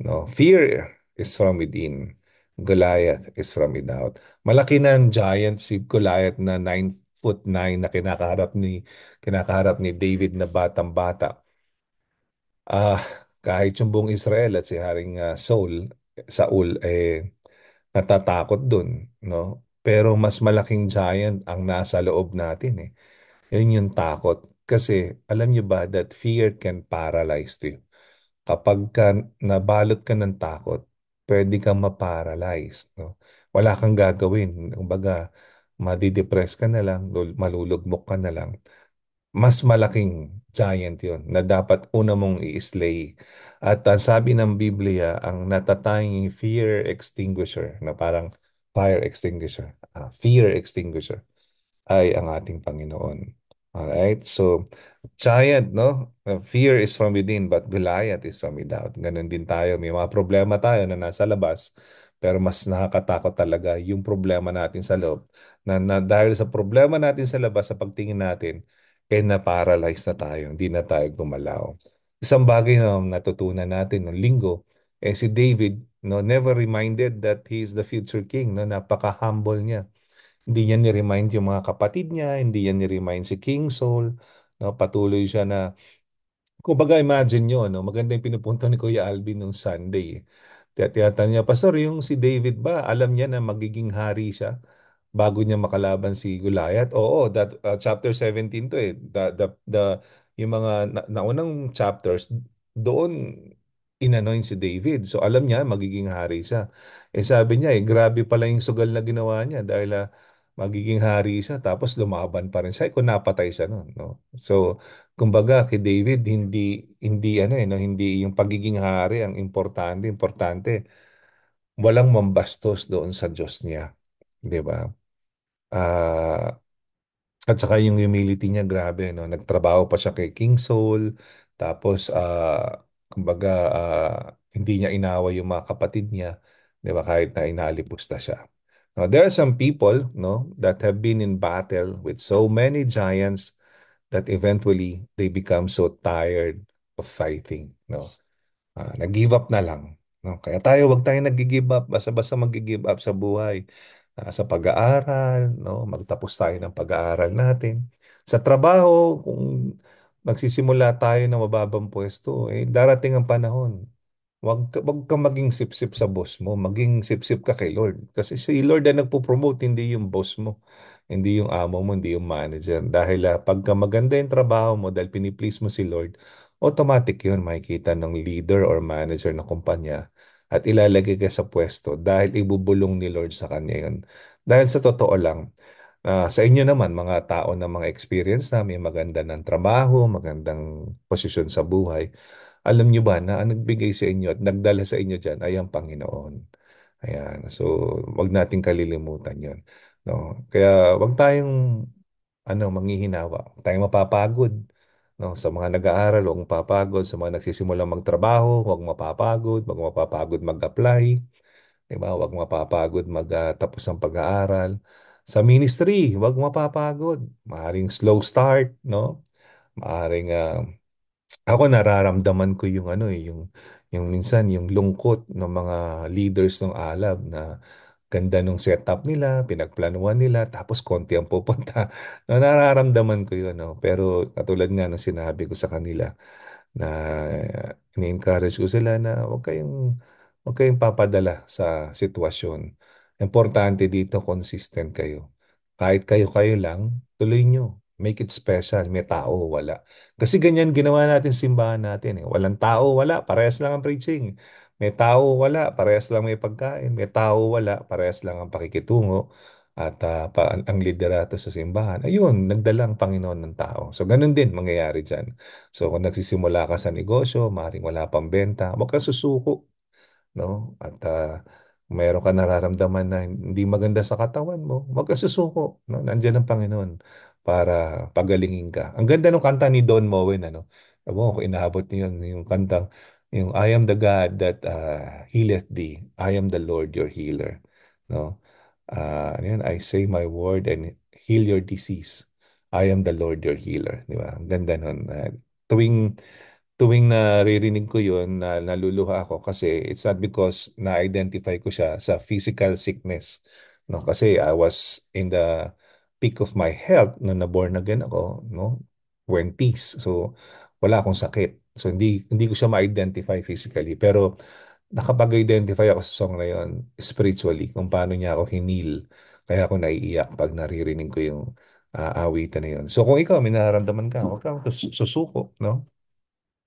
no fear is from within Goliath is from without. Malaki na ang giant si Goliath na 9 foot 9 na kinakaharap ni kinakaharap ni David na batang-bata. Ah, uh, kahit yung buong Israel at si Haring uh, Saul, Saul eh natatakot dun, no? Pero mas malaking giant ang nasa loob natin eh. Yun yung takot. Kasi alam niyo ba that fear can paralyze you. Kapag ka, nabalot ka ng takot, pwede kang ma-paralyze, no? Wala kang gagawin. Kumbaga, madidepress ka na lang, malulugmok ka na lang. Mas malaking giant yon na dapat una mong i-slay. At uh, sabi ng Biblia, ang natatanging fear extinguisher, na parang fire extinguisher, uh, fear extinguisher, ay ang ating Panginoon. All right. So, giant, no? Uh, fear is from within, but Goliath is from without. Ganon din tayo. May mga problema tayo na nasa labas, pero mas nakakatakot talaga yung problema natin sa loob. Na, na dahil sa problema natin sa labas, sa pagtingin natin, eh na-paralyze na tayo. Hindi na tayo gumalaw. Isang bagay na natutunan natin ng linggo, eh si David, no, never reminded that he is the future king. No? Napaka-humble niya hindi niya ni-remind yung mga kapatid niya, hindi niya ni-remind si King Saul, No? Patuloy siya na, kumbaga imagine nyo, no? maganda yung pinupunta ni Kuya Alvin nung Sunday. Eh. Tiyatiyatan niya, Pastor, yung si David ba, alam niya na magiging hari siya bago niya makalaban si Goliath? Oo, that, uh, chapter 17 to eh. The, the, the, yung mga na, naunang chapters, doon inanoint si David. So alam niya, magiging hari siya. Eh sabi niya, eh, grabe pala yung sugal na ginawa niya dahil uh, magiging hari siya tapos lumaban pa rin siya eh, kung napatay siya noon no so kumbaga kay David hindi hindi ano eh no hindi yung pagiging hari ang importante importante walang mambastos doon sa Diyos niya di ba uh, at saka yung humility niya grabe no nagtrabaho pa siya kay King Saul tapos uh, kumbaga uh, hindi niya inaway yung mga kapatid niya di ba kahit na inalipusta siya Now, there are some people no, that have been in battle with so many giants that eventually they become so tired of fighting. No? Uh, nag-give up na lang. No? Kaya tayo, wag tayong nag-give up. Basta-basta mag-give up sa buhay. Uh, sa pag-aaral, no? magtapos tayo ng pag-aaral natin. Sa trabaho, kung magsisimula tayo ng mababang pwesto, eh, darating ang panahon Wag, ka, wag ka maging sipsip sa boss mo, maging sipsip ka kay Lord. Kasi si Lord ang nagpo-promote, hindi yung boss mo, hindi yung amo mo, hindi yung manager. Dahil uh, pagka maganda yung trabaho mo, dahil piniplease mo si Lord, automatic yun makikita ng leader or manager ng kumpanya at ilalagay ka sa pwesto dahil ibubulong ni Lord sa kanya yun. Dahil sa totoo lang, uh, sa inyo naman, mga tao na mga experience na may maganda ng trabaho, magandang posisyon sa buhay, alam nyo ba na ang nagbigay sa inyo at nagdala sa inyo dyan ay ang Panginoon. Ayan. So, wag nating kalilimutan yon No? Kaya wag tayong ano, manghihinawa. Huwag tayong mapapagod. No? Sa mga nag-aaral, huwag mapapagod. Sa mga nagsisimulang magtrabaho, huwag mapapagod. Huwag mapapagod mag-apply. Diba? Huwag mapapagod magtapos ang pag-aaral. Sa ministry, huwag mapapagod. Maaring slow start, no? Maaring uh, ako nararamdaman ko yung ano eh, yung yung minsan yung lungkot ng mga leaders ng Alab na ganda ng setup nila, pinagplanuhan nila, tapos konti ang pupunta. No, nararamdaman ko yun. No? Pero katulad nga ng sinabi ko sa kanila na eh, ini-encourage ko sila na huwag kayong, huwag kayong papadala sa sitwasyon. Importante dito, consistent kayo. Kahit kayo-kayo lang, tuloy nyo. Make it special. May tao, wala. Kasi ganyan ginawa natin simbahan natin. Eh. Walang tao, wala. Parehas lang ang preaching. May tao, wala. Parehas lang may pagkain. May tao, wala. Parehas lang ang pakikitungo at uh, pa, ang, liderato sa simbahan. Ayun, nagdala ang Panginoon ng tao. So, ganun din mangyayari dyan. So, kung nagsisimula ka sa negosyo, maring wala pang benta, huwag kang susuko. No? At uh, ah, mayroon ka nararamdaman na hindi maganda sa katawan mo, magkasusuko. No? Nandiyan ang Panginoon para pagalingin ka. Ang ganda ng kanta ni Don Moen, ano? Abo, ko inaabot niyo yung kantang, yung I am the God that uh, healeth thee. I am the Lord your healer. No? Uh, ano yun? I say my word and heal your disease. I am the Lord your healer. Di ba? Ang ganda nun. Uh, tuwing tuwing naririnig ko yun, na, naluluha ako kasi it's not because na-identify ko siya sa physical sickness. No? Kasi I was in the peak of my health no na-born again ako, no? 20s. So, wala akong sakit. So, hindi, hindi ko siya ma-identify physically. Pero, nakapag-identify ako sa song na yon spiritually, kung paano niya ako hinil. Kaya ako naiiyak pag naririnig ko yung uh, awitan na yon. So, kung ikaw, may nararamdaman ka, huwag kang susuko, no?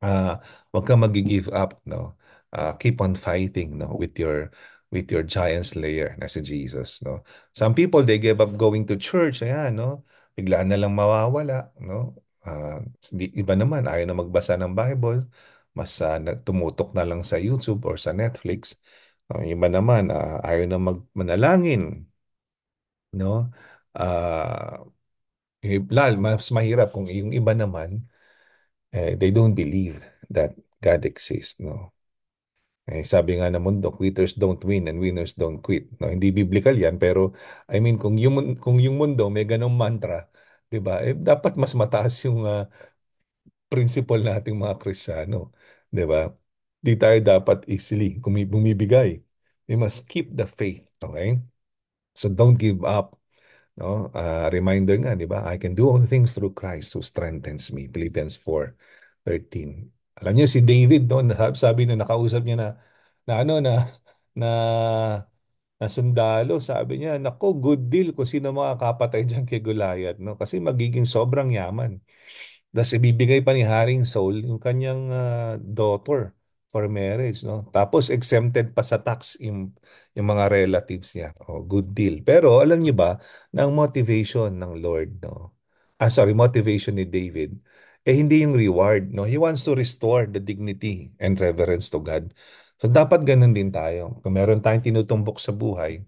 Uh, huwag kang mag-give up, no? Uh, keep on fighting, no? With your with your giant slayer na si Jesus, no? Some people, they give up going to church, ayan, no? Bigla na lang mawawala, no? Uh, iba naman, ayaw na magbasa ng Bible, mas uh, tumutok na lang sa YouTube or sa Netflix. uh, iba naman, uh, ayaw na magmanalangin, no? Uh, lal, mas mahirap kung yung iba naman, eh, they don't believe that God exists, no? Eh, sabi nga ng mundo, quitters don't win and winners don't quit. No, hindi biblical 'yan, pero I mean kung yung kung yung mundo may ganong mantra, 'di ba? Eh, dapat mas mataas yung uh, principle nating mga Kristiyano, 'di ba? Di tayo dapat easily bumibigay. We must keep the faith, okay? So don't give up. No? Uh, reminder nga, 'di ba? I can do all things through Christ who strengthens me. Philippians 4:13. Alam niyo si David noon, sabi na nakausap niya na na ano na na na sundalo, sabi niya, nako, good deal ko sino makakapatay diyan kay Goliath, no? Kasi magiging sobrang yaman. Tapos ibibigay pa ni Haring Saul yung kanyang uh, daughter for marriage, no? Tapos exempted pa sa tax yung, yung mga relatives niya. Oh, good deal. Pero alam niyo ba, na motivation ng Lord, no? Ah, sorry, motivation ni David eh hindi yung reward. No? He wants to restore the dignity and reverence to God. So dapat ganun din tayo. Kung meron tayong tinutumbok sa buhay,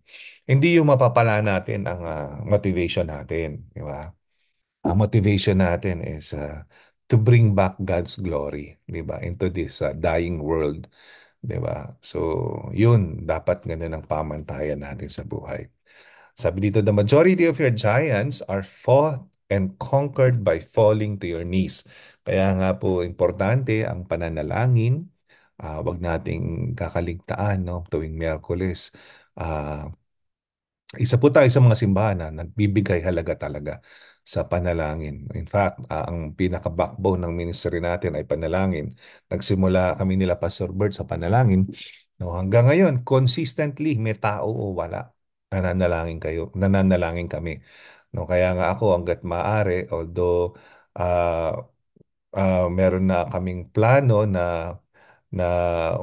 hindi yung mapapala natin ang uh, motivation natin. Di ba? Ang motivation natin is uh, to bring back God's glory, 'di ba? Into this uh, dying world, 'di ba? So, 'yun dapat ganun ang pamantayan natin sa buhay. Sabi dito, the majority of your giants are fought and conquered by falling to your knees. Kaya nga po importante ang pananalangin. Uh, wag nating kakaligtaan no, tuwing Miyerkules. Uh, isa po tayo sa mga simbahan na nagbibigay halaga talaga sa panalangin. In fact, uh, ang pinaka-backbone ng ministry natin ay panalangin. Nagsimula kami nila Pastor Bird sa panalangin. No, hanggang ngayon, consistently may tao o wala nananalangin kayo, nananalangin kami. No, kaya nga ako hangga't maaari although uh, ah, meron na kaming plano na na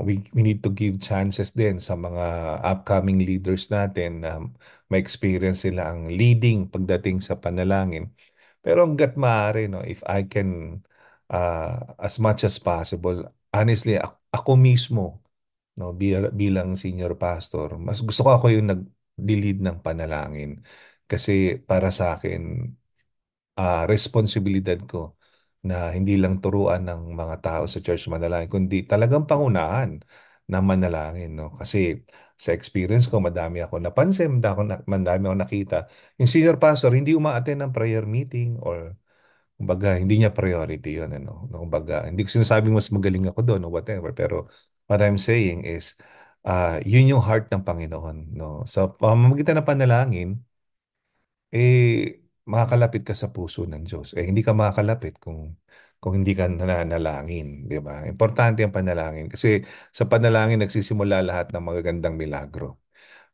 we, we need to give chances din sa mga upcoming leaders natin na may experience sila ang leading pagdating sa panalangin. Pero hangga't maaari no, if I can uh, as much as possible, honestly ak- ako mismo no bil- bilang senior pastor mas gusto ko ako yung nag-lead ng panalangin kasi para sa akin, uh, responsibilidad ko na hindi lang turuan ng mga tao sa church manalangin, kundi talagang pangunahan na manalangin. No? Kasi sa experience ko, madami ako napansin, madami ako, madami ako nakita. Yung senior pastor, hindi umaattend ng prayer meeting or kumbaga, hindi niya priority yun. Ano? Kumbaga, hindi ko sinasabing mas magaling ako doon o whatever. Pero what I'm saying is, uh, yun yung heart ng Panginoon. No? So, pamamagitan um, ng panalangin, eh makakalapit ka sa puso ng Diyos. Eh hindi ka makakalapit kung kung hindi ka nananalangin, 'di ba? Importante ang panalangin kasi sa panalangin nagsisimula lahat ng magagandang milagro.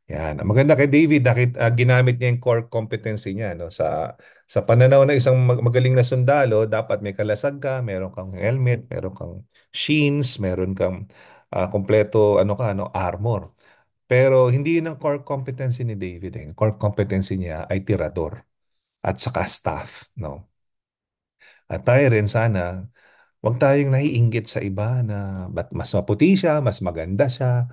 Yan. Ang maganda kay David, nakit, uh, ginamit niya yung core competency niya. No? Sa, sa pananaw ng isang mag- magaling na sundalo, dapat may kalasag ka, meron kang helmet, meron kang sheens, meron kang uh, ah, kompleto ano ka, ano, armor. Pero hindi yun ang core competency ni David. Eh. Core competency niya ay tirador at saka staff. No? At tayo rin sana, wag tayong naiinggit sa iba na but mas maputi siya, mas maganda siya,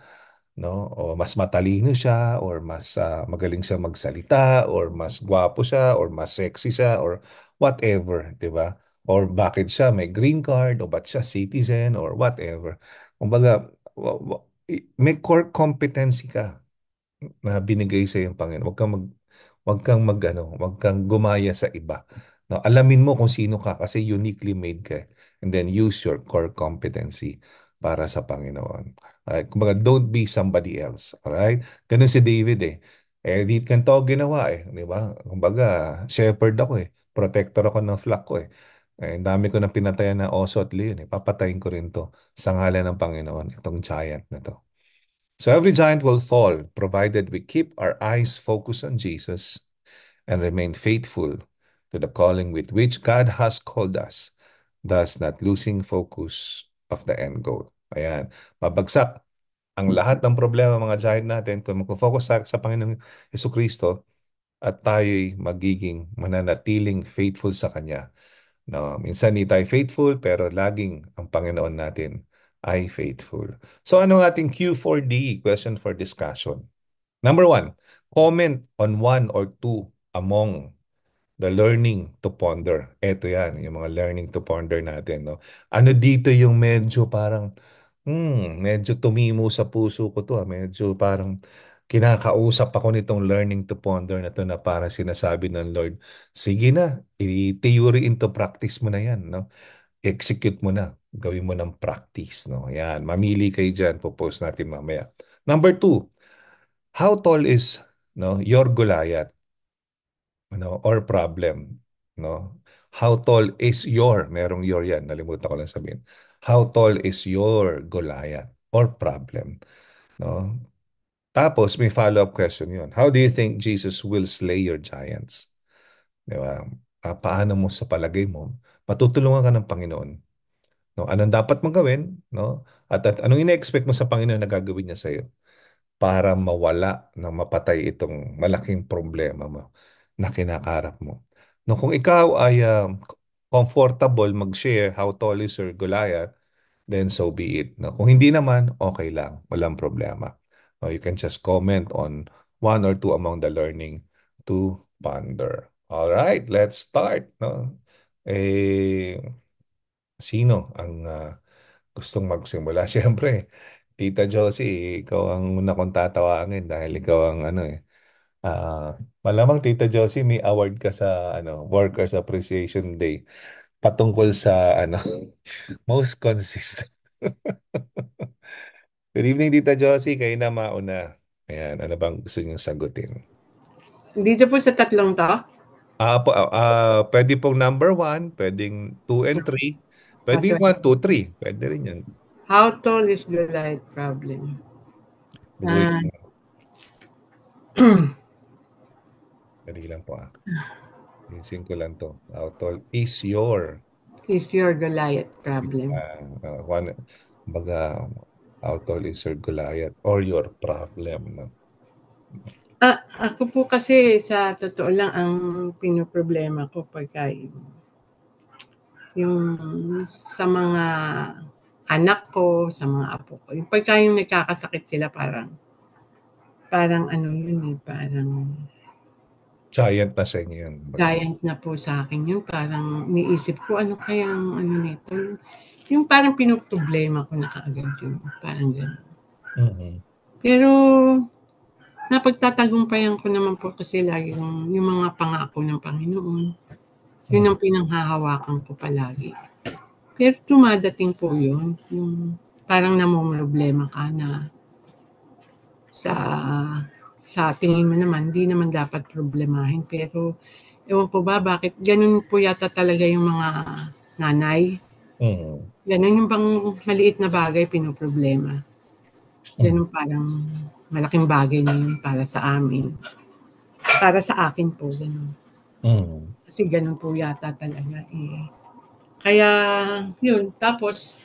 no? o mas matalino siya, or mas uh, magaling siya magsalita, or mas gwapo siya, or mas sexy siya, or whatever, di ba? Or bakit siya may green card, o ba't siya citizen, or whatever. Kumbaga, may core competency ka na binigay sa yung Panginoon. Huwag kang mag huwag kang mag ano, huwag kang gumaya sa iba. No, alamin mo kung sino ka kasi uniquely made ka. Eh. And then use your core competency para sa Panginoon. Alright? Kumbaga, don't be somebody else. All right? Ganun si David eh. Eh, di kanto ginawa eh. Di ba? Kumbaga, shepherd ako eh. Protector ako ng flock ko eh. Eh, dami ko na pinatayan na oso at leon. Eh. Papatayin ko rin to sa ngalan ng Panginoon, itong giant na to. So every giant will fall provided we keep our eyes focused on Jesus and remain faithful to the calling with which God has called us, thus not losing focus of the end goal. Ayan, babagsak ang lahat ng problema mga giant natin kung magfocus sa, sa Panginoong Yesu Kristo at tayo'y magiging mananatiling faithful sa Kanya No, minsan hindi tayo faithful pero laging ang Panginoon natin ay faithful. So ano ang ating Q4D question for discussion? Number one, comment on one or two among the learning to ponder. Ito yan, yung mga learning to ponder natin. No? Ano dito yung medyo parang, hmm, medyo tumimo sa puso ko to. Ah. Medyo parang kinakausap ako nitong learning to ponder na to na parang sinasabi ng Lord, sige na, i-theory into practice mo na yan, no? Execute mo na, gawin mo ng practice, no? Yan, mamili kayo dyan, popost natin mamaya. Number two, how tall is no, your Goliath? No, or problem, no? How tall is your, merong your yan, nalimutan ko lang sabihin. How tall is your Goliath or problem? No? Tapos may follow-up question yon. How do you think Jesus will slay your giants? Di ba? Uh, paano mo sa palagay mo Patutulungan ka ng Panginoon? No, anong dapat mong gawin, no? At, at anong ina-expect mo sa Panginoon na gagawin niya sa iyo para mawala na mapatay itong malaking problema mo na kinakarap mo. No, kung ikaw ay uh, comfortable mag-share how tall is your Goliath, then so be it. No? Kung hindi naman, okay lang. Walang problema. Uh, you can just comment on one or two among the learning to ponder. All right, let's start. No? Eh, sino ang uh, gustong magsimula? Siyempre, Tita Josie, ikaw ang una kong tatawagin dahil ikaw ang ano eh. Uh, malamang Tita Josie, may award ka sa ano, Workers Appreciation Day patungkol sa ano, most consistent. Good evening, Tita Josie. Kayo na mauna. Ayan, ano bang gusto niyong sagutin? Dito po sa tatlong to? Ah, uh, po, uh, pwede pong number one, pwedeng two and three. Pwede okay. Ah, one, two, three. Pwede rin yan. How tall is the light problem? Uh, Dali lang po ah. Pinsin ko lang to. How tall is your? Is your Goliath problem? Uh, uh, one, baga, outol is your Goliath or your problem. No? Ah, ako po kasi sa totoo lang ang pinoproblema ko pagka yung sa mga anak ko, sa mga apo ko. Yung pagka yung nagkakasakit sila parang parang ano yun eh, parang giant na sa inyo yun. Giant na po sa akin yun. Parang niisip ko ano kayang ano nito. Yung parang pinagproblema ko na kaagad yun. Parang gano'n. Mm-hmm. Pero, napagtatagumpayan ko naman po kasi lagi yung, yung mga pangako ng Panginoon. Yun ang pinanghahawakan ko palagi. Pero tumadating po yun, yung parang namumroblema ka na sa sa tingin mo naman, hindi naman dapat problemahin. Pero ewan ko ba, bakit ganun po yata talaga yung mga nanay. Mm. Ganun yung bang maliit na bagay pinoproblema. Ganun hmm. parang malaking bagay na yun para sa amin. Para sa akin po, ganun. Mm. Kasi ganun po yata talaga eh. Kaya, yun. Tapos,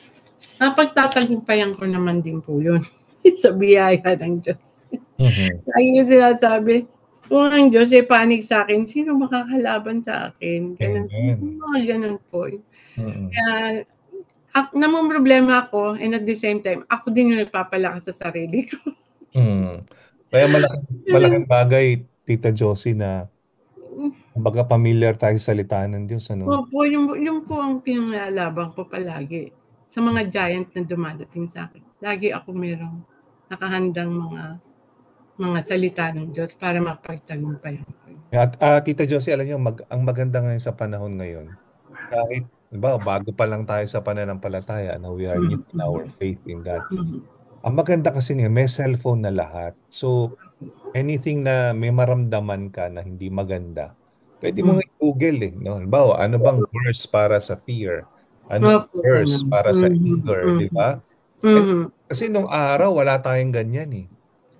napagtatagumpayan ko naman din po yun. sa biyaya ng Diyos. Mm-hmm. Ayun sinasabi, kung ang Diyos ay eh, panig sa akin, sino makakalaban sa akin? Ganun, Amen. Mga ganun po. Mm-hmm. Kaya, ang namang problema ako and at the same time, ako din yung nagpapalakas sa sarili ko. mm. Kaya malaking, malaking bagay, Tita Josie, na baga familiar tayo sa salita ng Diyos. Ano? Opo, yung, yung po ang pinangalaban ko palagi. Sa mga giant na dumadating sa akin, lagi ako merong nakahandang mga mga salita ng Diyos para mapagtagumpayan ko. At uh, Tita Josie, alam niyo, mag, ang maganda ngayon sa panahon ngayon, kahit Diba, bago pa lang tayo sa pananampalataya na we are new mm-hmm. in our faith in God. Mm-hmm. Ang maganda kasi niya, may cellphone na lahat. So, anything na may maramdaman ka na hindi maganda, pwede mong mm-hmm. i-google eh. No? Halimbawa, ano bang verse para sa fear? Ano bang verse para sa anger? Di ba? Kasi nung araw, wala tayong ganyan eh.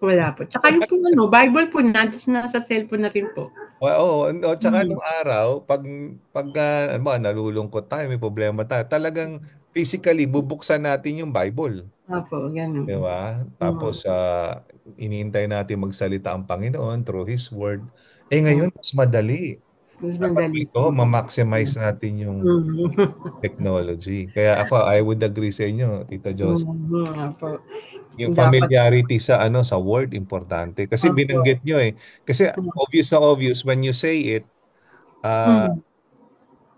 Wala po. Tsaka yung po, ano, Bible po na, tapos nasa cellphone na rin po. Well, oo, oh, no, tsaka mm. nung araw, pag, pag uh, ano, nalulungkot tayo, may problema tayo, talagang physically, bubuksan natin yung Bible. Opo, ganun. Di ba? Tapos, uh, iniintay natin magsalita ang Panginoon through His Word. Eh ngayon, mas madali. Mas madali. Ito, ma-maximize natin yung mm. technology. Kaya ako, I would agree sa inyo, Tita Josie. Mm, opo. Yung Dapat. familiarity sa ano sa word importante kasi okay. binanggit nyo eh. Kasi mm. obvious na obvious when you say it uh, hmm.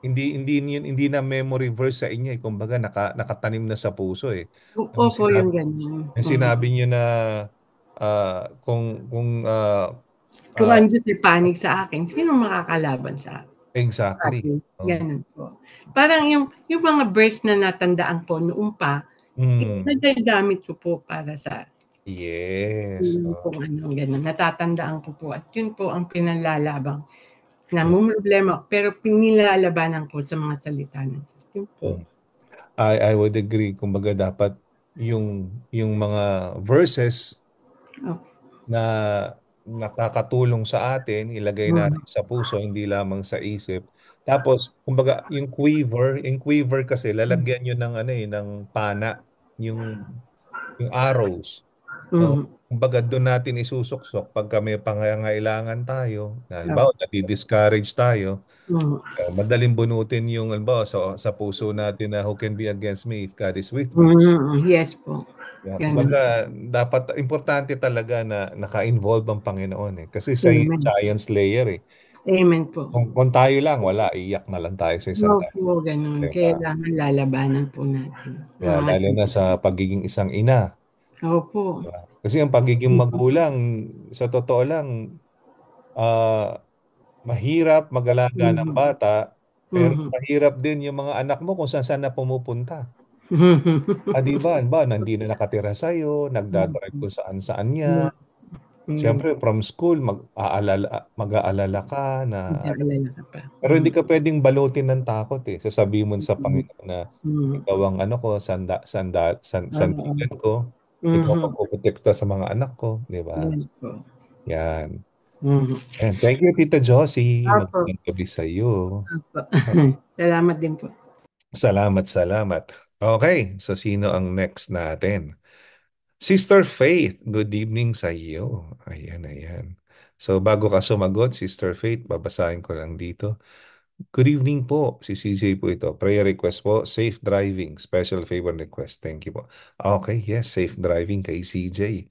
hindi hindi hindi na memory verse sa inyo eh. Kumbaga naka, nakatanim na sa puso eh. Opo, sinabi, yung ganyan. Yung mm. sinabi niyo na uh, kung kung uh, kung uh, ang si panic sa akin, sino makakalaban sa akin? Exactly. Akin? Oh. Ganun po. Parang yung, yung mga verse na natandaan ko noong pa, Mm. gamit ko po para sa Yes. Yun po, ano, ganun. Natatandaan ko po at yun po ang pinalalabang na problema pero pinilalabanan ko sa mga salita ng Diyos. Yun po. Mm. I, I would agree. Kumbaga dapat yung yung mga verses okay. Oh. na nakakatulong sa atin, ilagay mm. natin hmm. sa puso, hindi lamang sa isip. Tapos, kumbaga, yung quiver, yung quiver kasi, hmm. lalagyan nyo ng, ano eh, ng pana, yung, yung arrows. So, mm. kumbaga, doon natin isusuksok pagka may pangangailangan tayo. Halimbawa, yeah. nadi-discourage tayo. Mm. Uh, madaling bunutin yung, halimbawa, so, sa puso natin na who can be against me if God is with me. Mm. Yes po. Yeah. Kumbaga, dapat, importante talaga na naka-involve ang Panginoon eh. Kasi sa yung giant slayer eh. Amen po. Kung, kung tayo lang, wala. Iyak na lang tayo sa isang no, tayo. po, ganun. Kaya Kailangan lalabanan po natin. Yeah, lalo na sa pagiging isang ina. Oo po. Kasi ang pagiging magulang, sa totoo lang, uh, mahirap mag-alaga mm-hmm. ng bata, pero mm-hmm. mahirap din yung mga anak mo kung saan saan na pumupunta. ah, di ba? Ba, hindi na nakatira sa'yo, nagdadirect ko saan-saan niya. Mm. Siyempre from school mag-aalala mag-aalala ka na Mag-aalala ka pa. pero hindi mm. ka pwedeng balutin ng takot, eh. Sasabihin mo sa Panginoon na, Mm. "Ikaw ang ano ko, sanda sanda san ah, sandigan ko, ikaw ang Mhm. sa mga anak ko." 'Di ba? Yan po. 'Yan. Mm-hmm. thank you Tita Josie, Opo. magandang gabi sa'yo. Opo. Salamat din po. Salamat, salamat. Okay, so sino ang next natin? Sister Faith, good evening sa iyo. Ayan, ayan. So bago ka sumagot, Sister Faith, babasahin ko lang dito. Good evening po, si CJ po ito. Prayer request po, safe driving, special favor request. Thank you po. Okay, yes, safe driving kay CJ.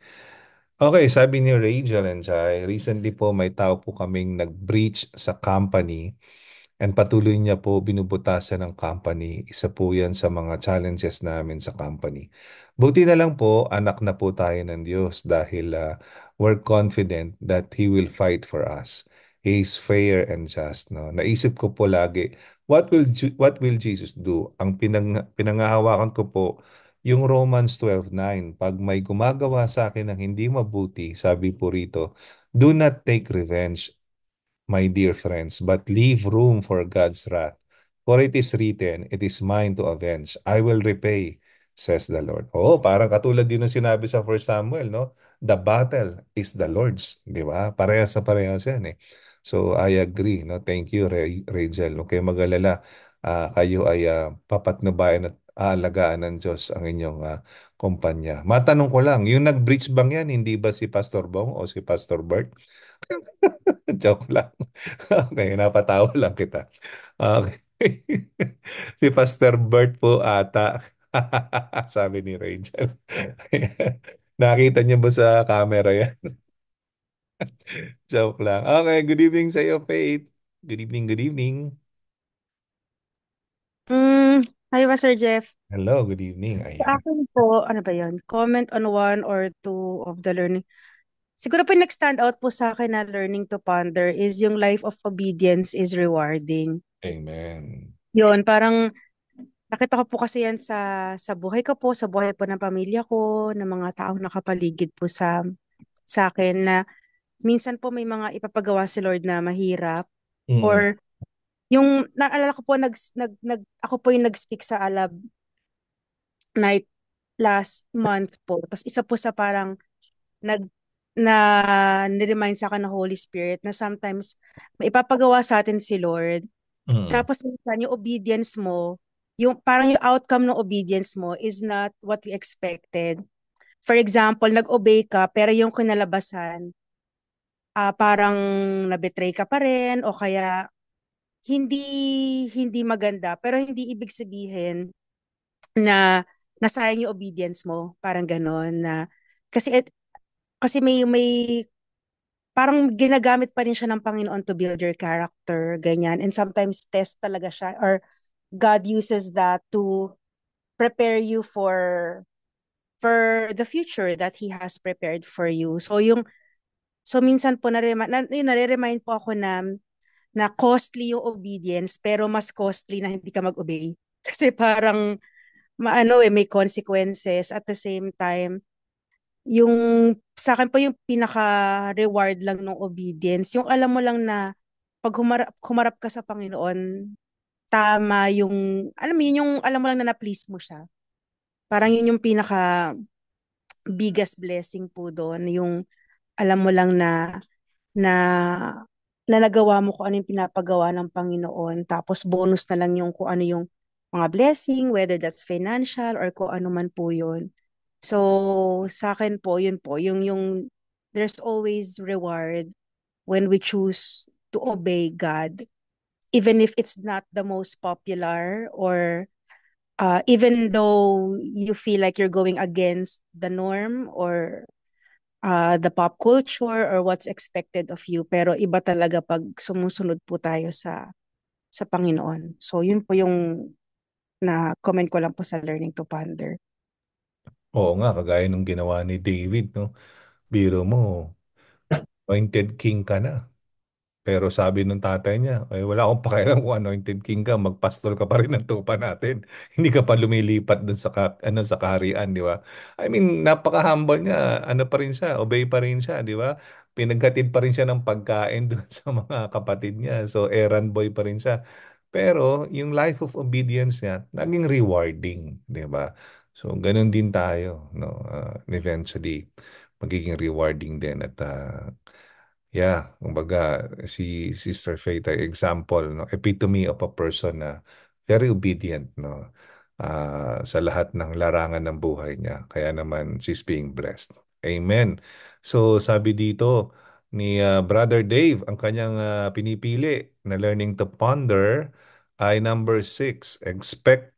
Okay, sabi ni Rachel and Jai, recently po may tao po kaming nag-breach sa company And patuloy niya po binubutasan ng company. Isa po yan sa mga challenges namin sa company. Buti na lang po, anak na po tayo ng Diyos dahil uh, we're confident that He will fight for us. He is fair and just. No? Naisip ko po lagi, what will, what will Jesus do? Ang pinang, pinangahawakan ko po, yung Romans 12.9, pag may gumagawa sa akin ng hindi mabuti, sabi po rito, do not take revenge my dear friends, but leave room for God's wrath. For it is written, it is mine to avenge. I will repay, says the Lord. Oh, parang katulad din ng sinabi sa 1 Samuel, no? The battle is the Lord's, di ba? Parehas sa parehas yan eh. So I agree, no? Thank you, Ray Rachel. Okay, magalala. Uh, kayo ay uh, papatnubayan at aalagaan ng Diyos ang inyong uh, kumpanya. Matanong ko lang, yung nag-breach bang yan, hindi ba si Pastor Bong o si Pastor Bert? Joke lang. Okay, napatawa lang kita. Okay. Si Pastor Bert po ata. Sabi ni Rachel. Nakita niyo ba sa camera yan? Joke lang. Okay, good evening sa iyo, Faith. Good evening, good evening. Mm, hi ba, Jeff? Hello, good evening. Sa akin po, ano ba yun? Comment on one or two of the learning. Siguro po nag-stand out po sa akin na learning to ponder is yung life of obedience is rewarding. Amen. Yun, parang nakita ko po kasi yan sa, sa buhay ko po, sa buhay po ng pamilya ko, ng mga taong nakapaligid po sa, sa akin na minsan po may mga ipapagawa si Lord na mahirap mm. or yung naalala ko po nag, nag, nag ako po yung nag-speak sa Alab night last month po. Tapos isa po sa parang nag na niremind sa akin ng Holy Spirit na sometimes maipapagawa sa atin si Lord. Mm. Tapos minsan yung obedience mo, yung parang yung outcome ng obedience mo is not what we expected. For example, nag-obey ka pero yung kinalabasan uh, parang nabetray ka pa rin o kaya hindi hindi maganda pero hindi ibig sabihin na nasayang yung obedience mo, parang ganon na kasi it, kasi may, may parang ginagamit pa rin siya ng Panginoon to build your character, ganyan. And sometimes test talaga siya or God uses that to prepare you for for the future that he has prepared for you. So yung so minsan po na, nare-remind po ako na na costly yung obedience pero mas costly na hindi ka mag-obey. Kasi parang maano eh may consequences at the same time yung sa akin po yung pinaka-reward lang ng obedience, yung alam mo lang na pag humarap, humarap ka sa Panginoon, tama yung, alam mo, yun yung alam mo lang na na-please mo siya. Parang yun yung pinaka biggest blessing po doon, yung alam mo lang na na na nagawa mo kung ano yung pinapagawa ng Panginoon. Tapos bonus na lang yung kung ano yung mga blessing, whether that's financial or kung ano man po yun. So, sa akin po, yun po, yung, yung there's always reward when we choose to obey God, even if it's not the most popular or uh, even though you feel like you're going against the norm or uh, the pop culture or what's expected of you. Pero iba talaga pag sumusunod po tayo sa sa Panginoon. So yun po yung na comment ko lang po sa learning to ponder. Oo nga, kagaya nung ginawa ni David, no? Biro mo, anointed king ka na. Pero sabi nung tatay niya, ay wala akong pakialam kung anointed king ka, magpastol ka pa rin ng tupa natin. Hindi ka pa lumilipat dun sa, ano, sa kaharian, di ba? I mean, napaka-humble niya. Ano pa rin siya, obey pa rin siya, di ba? Pinaghatid pa rin siya ng pagkain dun sa mga kapatid niya. So, errand boy pa rin siya. Pero yung life of obedience niya, naging rewarding, di ba? So, ganun din tayo, no? Uh, eventually, magiging rewarding din at uh, yeah, kumbaga si Sister Faith ay example, no? Epitome of a person na very obedient, no? Uh, sa lahat ng larangan ng buhay niya. Kaya naman she's being blessed. Amen. So, sabi dito ni uh, Brother Dave, ang kanyang uh, pinipili na learning to ponder ay number six, expect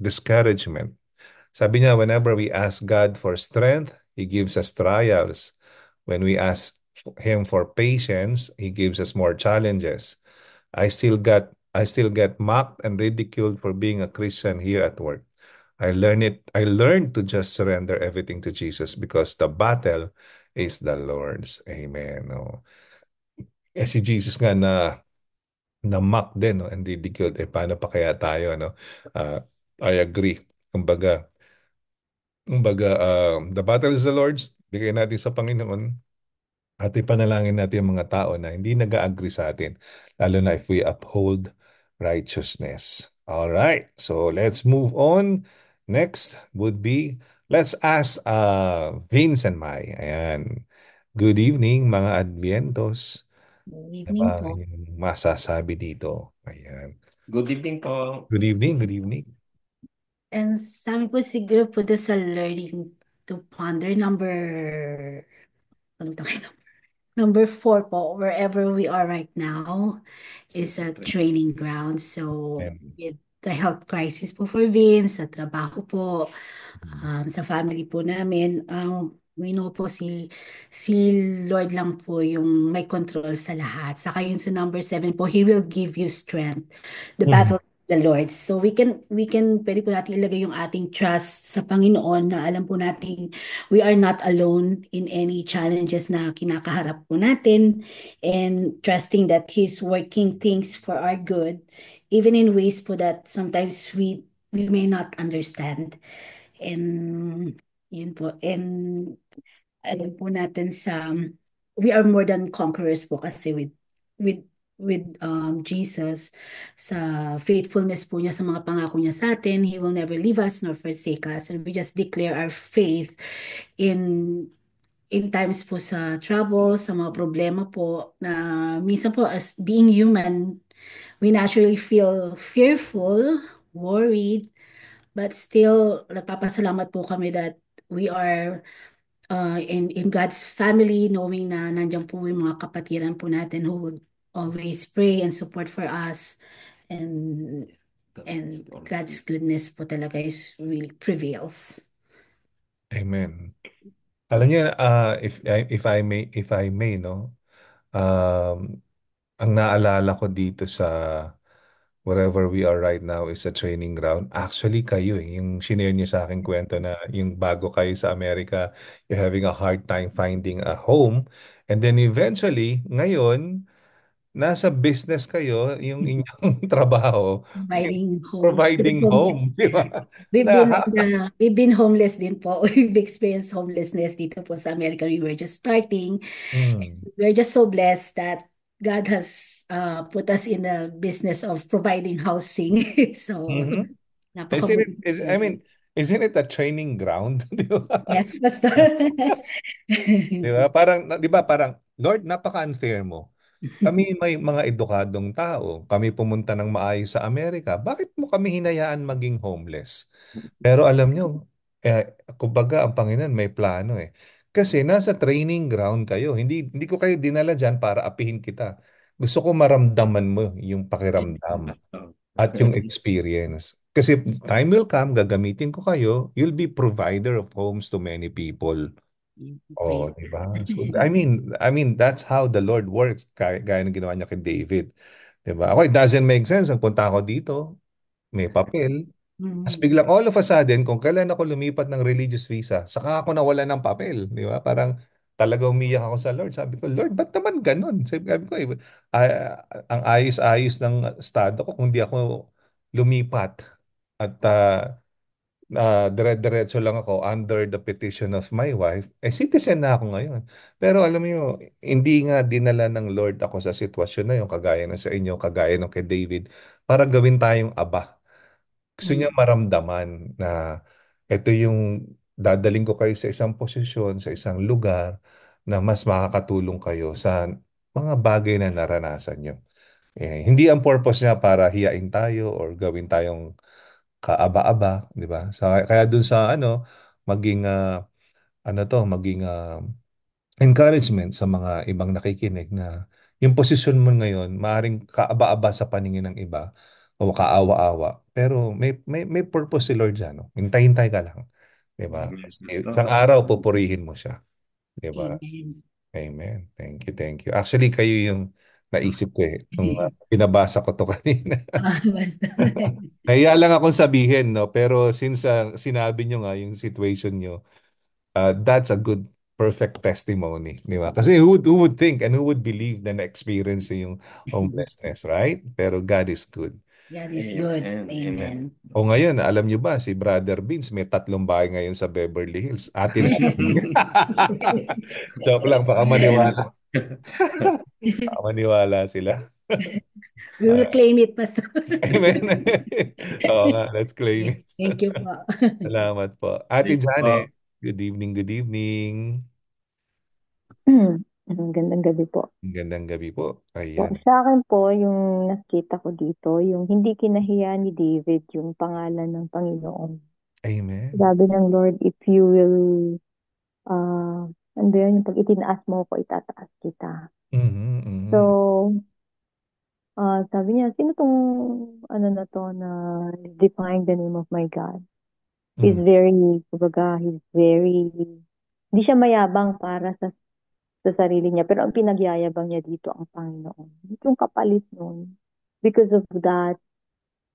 discouragement sabi niya, whenever we ask God for strength, He gives us trials. When we ask Him for patience, He gives us more challenges. I still got I still get mocked and ridiculed for being a Christian here at work. I learned it. I learned to just surrender everything to Jesus because the battle is the Lord's. Amen. Oh. Eh, si Jesus nga na na-mock din no, and ridiculed. Eh, paano pa kaya tayo? No? Uh, I agree. Kumbaga, kumbaga, uh, the battle is the Lord's, bigay natin sa Panginoon, at ipanalangin natin yung mga tao na hindi nag-agree sa atin, lalo na if we uphold righteousness. All right, so let's move on. Next would be, let's ask uh, ah, Vince and Mai. Ayan. Good evening, mga Advientos. Good ano evening po. masasabi dito? Ayan. Good evening po. Good evening, good evening. And sa amin po siguro po doon sa learning to ponder number kalimutan kayo number number four po wherever we are right now is a training ground so with the health crisis po for Vince sa trabaho po um, sa family po namin um, we know po si si Lord lang po yung may control sa lahat. Saka yun sa number 7 po, He will give you strength. The yeah. Mm-hmm. battle the Lord. So we can we can pwede po natin ilagay yung ating trust sa Panginoon na alam po natin we are not alone in any challenges na kinakaharap po natin and trusting that he's working things for our good even in ways po that sometimes we we may not understand. And yun po and alam po natin sa we are more than conquerors po kasi with with with um, Jesus sa faithfulness po niya sa mga pangako niya sa atin. He will never leave us nor forsake us. And we just declare our faith in in times po sa trouble, sa mga problema po na minsan po as being human, we naturally feel fearful, worried, but still nagpapasalamat po kami that we are uh, in, in God's family, knowing na nandiyan po yung mga kapatiran po natin who would always pray and support for us and and God's goodness po talaga is really prevails. Amen. Alam niyo uh, if if I may if I may no um ang naalala ko dito sa wherever we are right now is a training ground. Actually, kayo, eh, yung shinare niyo sa akin kwento na yung bago kayo sa Amerika, you're having a hard time finding a home. And then eventually, ngayon, nasa business kayo, yung hmm. inyong trabaho, Providing home. providing home, di ba? We've been, Na- uh, we've been homeless din po. We've experienced homelessness dito po sa America. We were just starting. Mm. We're just so blessed that God has uh, put us in the business of providing housing. So, Mhm. Isn't it, is, I mean, isn't it a training ground? Di ba? Yes, Pastor. Di ba? Parang, di ba, parang, Lord, napaka-unfair mo. Kami may mga edukadong tao. Kami pumunta ng maayos sa Amerika. Bakit mo kami hinayaan maging homeless? Pero alam nyo, eh, kumbaga ang Panginoon may plano eh. Kasi nasa training ground kayo. Hindi, hindi ko kayo dinala dyan para apihin kita. Gusto ko maramdaman mo yung pakiramdam at yung experience. Kasi time will come, gagamitin ko kayo. You'll be provider of homes to many people. Oh, Praise di ba? So, I mean, I mean, that's how the Lord works, gaya, gaya ng ginawa niya kay David. Di ba? Ako, it doesn't make sense. Ang punta ako dito, may papel. Mm-hmm. As biglang all of a sudden, kung kailan ako lumipat ng religious visa, saka ako nawala ng papel. Di ba? Parang, talaga umiyak ako sa Lord. Sabi ko, Lord, ba't naman ganun? Sabi ko, eh, ay, ang ayos-ayos ng estado ko kung di ako lumipat. At uh, Ah, dire-diretso lang ako under the petition of my wife, eh citizen na ako ngayon. Pero alam niyo, hindi nga dinala ng Lord ako sa sitwasyon na yung kagaya na sa inyo, kagaya ng kay David, para gawin tayong aba. Gusto niya mm. maramdaman na ito yung dadaling ko kayo sa isang posisyon, sa isang lugar na mas makakatulong kayo sa mga bagay na naranasan nyo. Eh, hindi ang purpose niya para hiyain tayo or gawin tayong kaaba-aba, 'di ba? Sa kaya dun sa ano, maging ah, ano to, maging ah, encouragement sa mga ibang nakikinig na yung posisyon mo ngayon, maaring kaaba-aba sa paningin ng iba o kaawa-awa, pero may may may purpose si Lord diyan, no? Hintay-hintay ka lang, 'di ba? Yes, eh, Isang araw pupurihin mo siya, 'di ba? Amen. Thank you, thank you. Actually, kayo yung Naisip ko eh, nung uh, mm-hmm. binabasa ko to kanina. Ah, basta. Kaya lang akong sabihin, no? Pero since uh, sinabi nyo nga yung situation nyo, uh, ah, that's a good perfect testimony, di ba? Kasi who would, who would think and who would believe na na-experience yung homelessness, right? Pero God is good. God is good. Amen. Amen. O ngayon, alam nyo ba, si Brother Beans may tatlong bahay ngayon sa Beverly Hills. Atin. Joke lang, baka maniwala. Ah, maniwala sila. We will claim it, Pastor. Amen. Oo nga, let's claim it. Thank you po. Salamat po. Ate Janet, good evening, good evening. Mm-hmm. ang gandang gabi po. Ang gandang gabi po. Ayan. Sa akin po, yung nakita ko dito, yung hindi kinahiya ni David, yung pangalan ng Panginoon. Amen. Sabi ng Lord, if you will uh, Ando yun, yung pag itinaas mo ko, itataas kita. Mm-hmm, mm-hmm. So, uh, sabi niya, sino tong, ano na to, na defying the name of my God? He's mm-hmm. very, kumbaga, he's very, hindi siya mayabang para sa sa sarili niya. Pero ang pinagyayabang niya dito ang Panginoon. Yung kapalit nun. Because of that,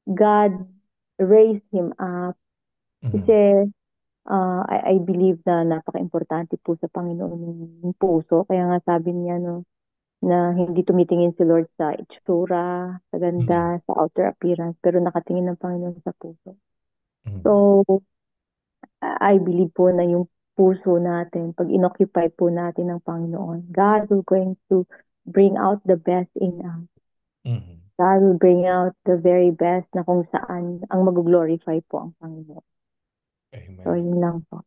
God raised him up. Mm-hmm. Kasi uh, I, I believe na napaka-importante po sa Panginoon ng puso. Kaya nga sabi niya no, na hindi tumitingin si Lord sa itsura, sa ganda, mm. sa outer appearance, pero nakatingin ng Panginoon sa puso. Mm. So, I believe po na yung puso natin, pag inoccupy po natin ng Panginoon, God will going to bring out the best in us. mm God will bring out the very best na kung saan ang mag-glorify po ang Panginoon. So, Amen. yun lang po.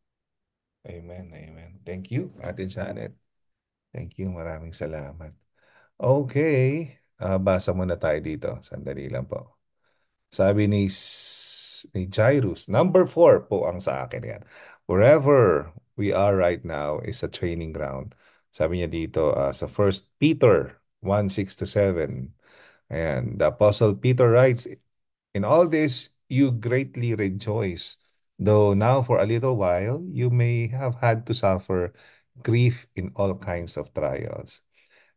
Amen. Amen. Thank you, Ate Janet. Thank you. Maraming salamat. Okay. Ah, basa muna tayo dito. Sandali lang po. Sabi ni, ni Jairus, number four po ang sa akin yan. Wherever we are right now is a training ground. Sabi niya dito ah, sa First Peter 1, 6 to 7. Ayan, the Apostle Peter writes, In all this you greatly rejoice, though now for a little while you may have had to suffer grief in all kinds of trials.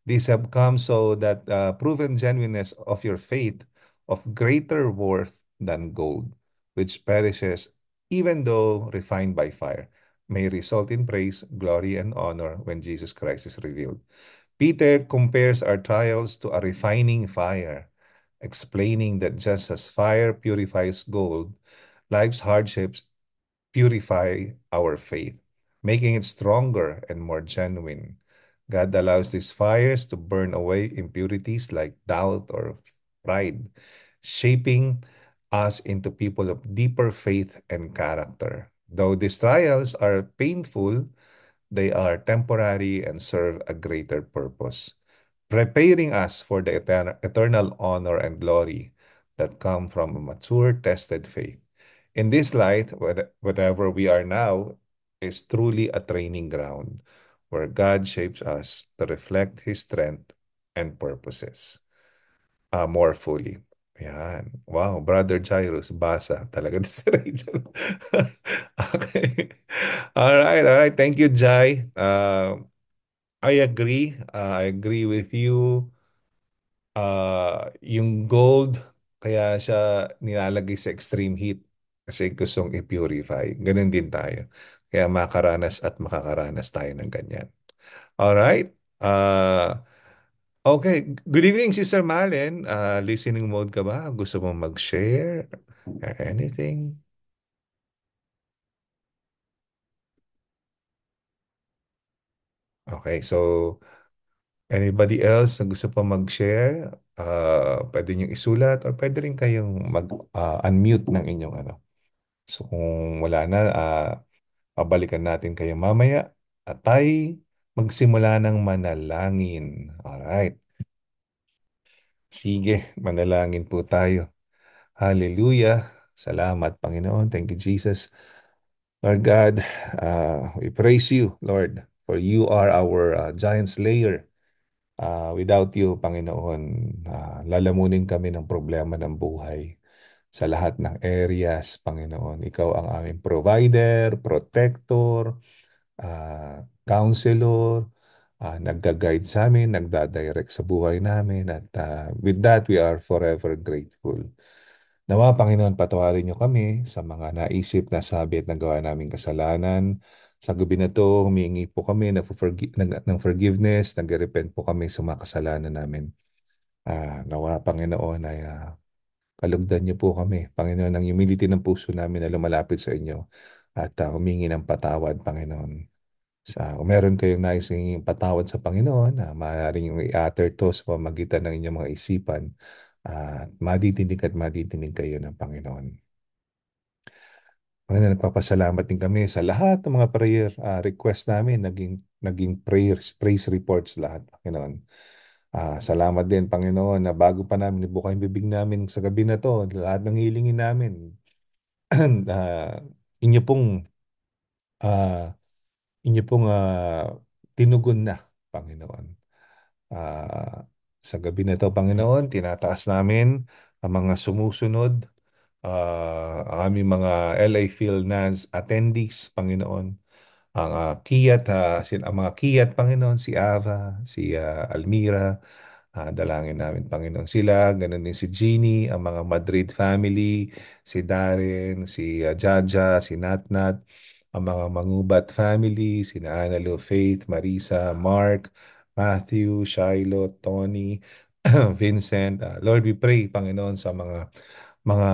These have come so that uh, proven genuineness of your faith of greater worth than gold, which perishes even though refined by fire, may result in praise, glory, and honor when Jesus Christ is revealed. Peter compares our trials to a refining fire, explaining that just as fire purifies gold, life's hardships purify our faith, making it stronger and more genuine. God allows these fires to burn away impurities like doubt or pride, shaping us into people of deeper faith and character. Though these trials are painful, they are temporary and serve a greater purpose, preparing us for the etern eternal honor and glory that come from a mature, tested faith. In this light, whatever we are now is truly a training ground where God shapes us to reflect His strength and purposes uh, more fully. Yan. Wow, Brother Jairus, basa talaga na si Rachel. okay. All right, all right. Thank you, Jai. Uh, I agree. Uh, I agree with you. Uh, yung gold, kaya siya nilalagay sa extreme heat kasi gustong i-purify. Ganun din tayo. Kaya makaranas at makakaranas tayo ng ganyan. Alright? Uh, okay. Good evening, Sister Malen. Uh, listening mode ka ba? Gusto mo mag-share? Anything? Okay, so anybody else na gusto pa mag-share, uh, pwede niyong isulat or pwede rin kayong mag-unmute uh, ng inyong ano, So kung wala na, ah, pabalikan natin kayo mamaya at tayo magsimula ng manalangin. Alright. Sige, manalangin po tayo. Hallelujah. Salamat, Panginoon. Thank you, Jesus. Lord God, uh, we praise you, Lord, for you are our uh, ah, giant slayer. Uh, ah, without you, Panginoon, uh, lalamunin kami ng problema ng buhay sa lahat ng areas, Panginoon. Ikaw ang aming provider, protector, uh, counselor, uh, ah, nagga guide sa amin, nagda-direct sa buhay namin. At uh, with that, we are forever grateful. Nawa, Panginoon, patawarin niyo kami sa mga naisip, na sabi at nagawa naming kasalanan. Sa gabi na to, humiingi po kami ng, ng forgiveness, nag-repent po kami sa mga kasalanan namin. Uh, nawa, Panginoon, ay uh, Palugdan niyo po kami, Panginoon, ng humility ng puso namin na lumalapit sa inyo at uh, humingi ng patawad, Panginoon. Sa, kung meron kayong nais hinging patawad sa Panginoon, uh, ah, maaaring yung i-utter to sa pamagitan ng inyong mga isipan at uh, maditinig at maditinig kayo ng Panginoon. Panginoon, nagpapasalamat din kami sa lahat ng mga prayer uh, request namin, naging, naging prayers, praise reports lahat, Panginoon. Ah, salamat din Panginoon na bago pa namin ibuka yung bibig namin sa gabi na to, lahat ng hilingin namin. ah, inyo pong ah, inyo pong ah, tinugon na, Panginoon. Ah, sa gabi na to, Panginoon, tinataas namin ang mga sumusunod, ah, ang aming mga LA Phil NAS attendees, Panginoon ang uh, Kiat, uh, sin, ang mga kiyat, Panginoon, si Ava, si uh, Almira, uh, dalangin namin, Panginoon, sila, ganun din si Jeannie, ang mga Madrid family, si Darren, si uh, Jaja, si Natnat, ang mga Mangubat family, si Analo, Faith, Marisa, Mark, Matthew, Shiloh, Tony, Vincent. Uh, Lord, we pray, Panginoon, sa mga mga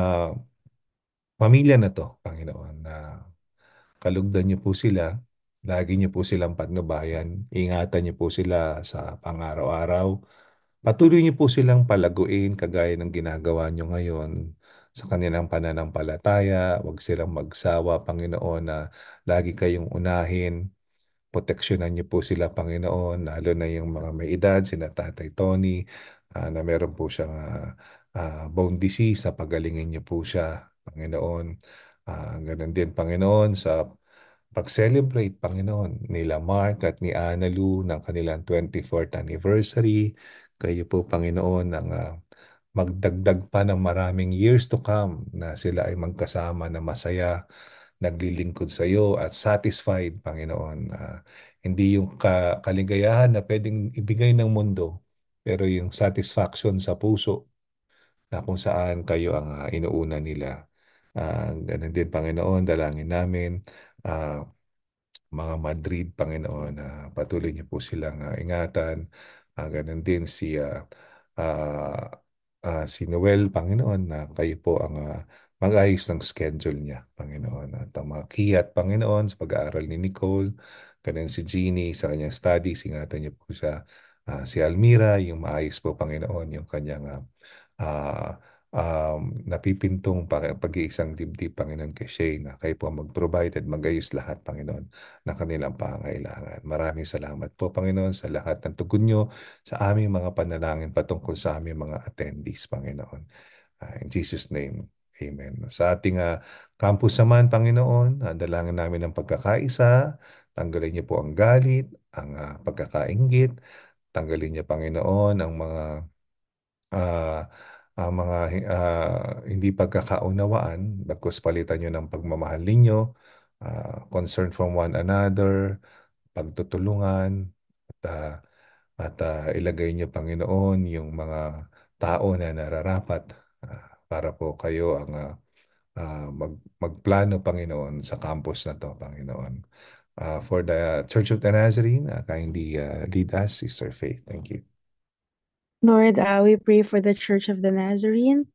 pamilya na to, Panginoon, na kalugdan niyo po sila Lagi niyo po silang patnubayan. Ingatan niyo po sila sa pangaraw-araw. Patuloy niyo po silang palaguin kagaya ng ginagawa niyo ngayon sa kanilang pananampalataya. Huwag silang magsawa, Panginoon, na lagi kayong unahin. Proteksyonan niyo po sila, Panginoon, lalo na yung mga may edad, sina Tatay Tony, uh, na meron po siyang uh, uh, bone disease, na pagalingin niyo po siya, Panginoon. Uh, ganun din, Panginoon, sa pag-celebrate, Panginoon, nila Mark at ni Ana Lou ng kanilang 24th anniversary. Kayo po, Panginoon, ang uh, magdagdag pa ng maraming years to come na sila ay magkasama na masaya, naglilingkod sa iyo at satisfied, Panginoon. Uh, hindi yung ka- kaligayahan na pwedeng ibigay ng mundo, pero yung satisfaction sa puso na kung saan kayo ang uh, inuuna nila. Uh, ganun din, Panginoon, dalangin namin uh, mga Madrid, Panginoon. Uh, patuloy niyo po silang uh, ingatan. Uh, ganun din si uh, uh, uh, si Noel, Panginoon, na uh, kayo po ang uh, mag-ayos ng schedule niya, Panginoon. At ang mga kiyat, Panginoon, sa pag-aaral ni Nicole, ganun si Jeannie sa kanyang studies, ingatan niyo po siya. Uh, si Almira, yung maayos po, Panginoon, yung kanyang uh, uh, um, napipintong pag-iisang dibdib, Panginoon, kay Shay kayo po mag-provide at magayos lahat, Panginoon, na kanilang pangailangan. Maraming salamat po, Panginoon, sa lahat ng tugon nyo sa aming mga panalangin patungkol sa aming mga attendees, Panginoon. Uh, in Jesus' name, Amen. Sa ating uh, ah, campus naman, Panginoon, uh, dalangin namin ng pagkakaisa, tanggalin niyo po ang galit, ang uh, pagkakainggit, tanggalin niyo, Panginoon, ang mga uh, uh, mga uh, hindi pagkakaunawaan, bagkus palitan nyo ng pagmamahal ninyo, uh, concern from one another, pagtutulungan, at, uh, at uh, ilagay nyo, Panginoon, yung mga tao na nararapat uh, para po kayo ang uh, uh, mag, magplano, Panginoon, sa campus na to, Panginoon. Uh, for the Church of the Nazarene, uh, kindly uh, lead us, Sister Faith. Thank you. Lord, uh, we pray for the Church of the Nazarene.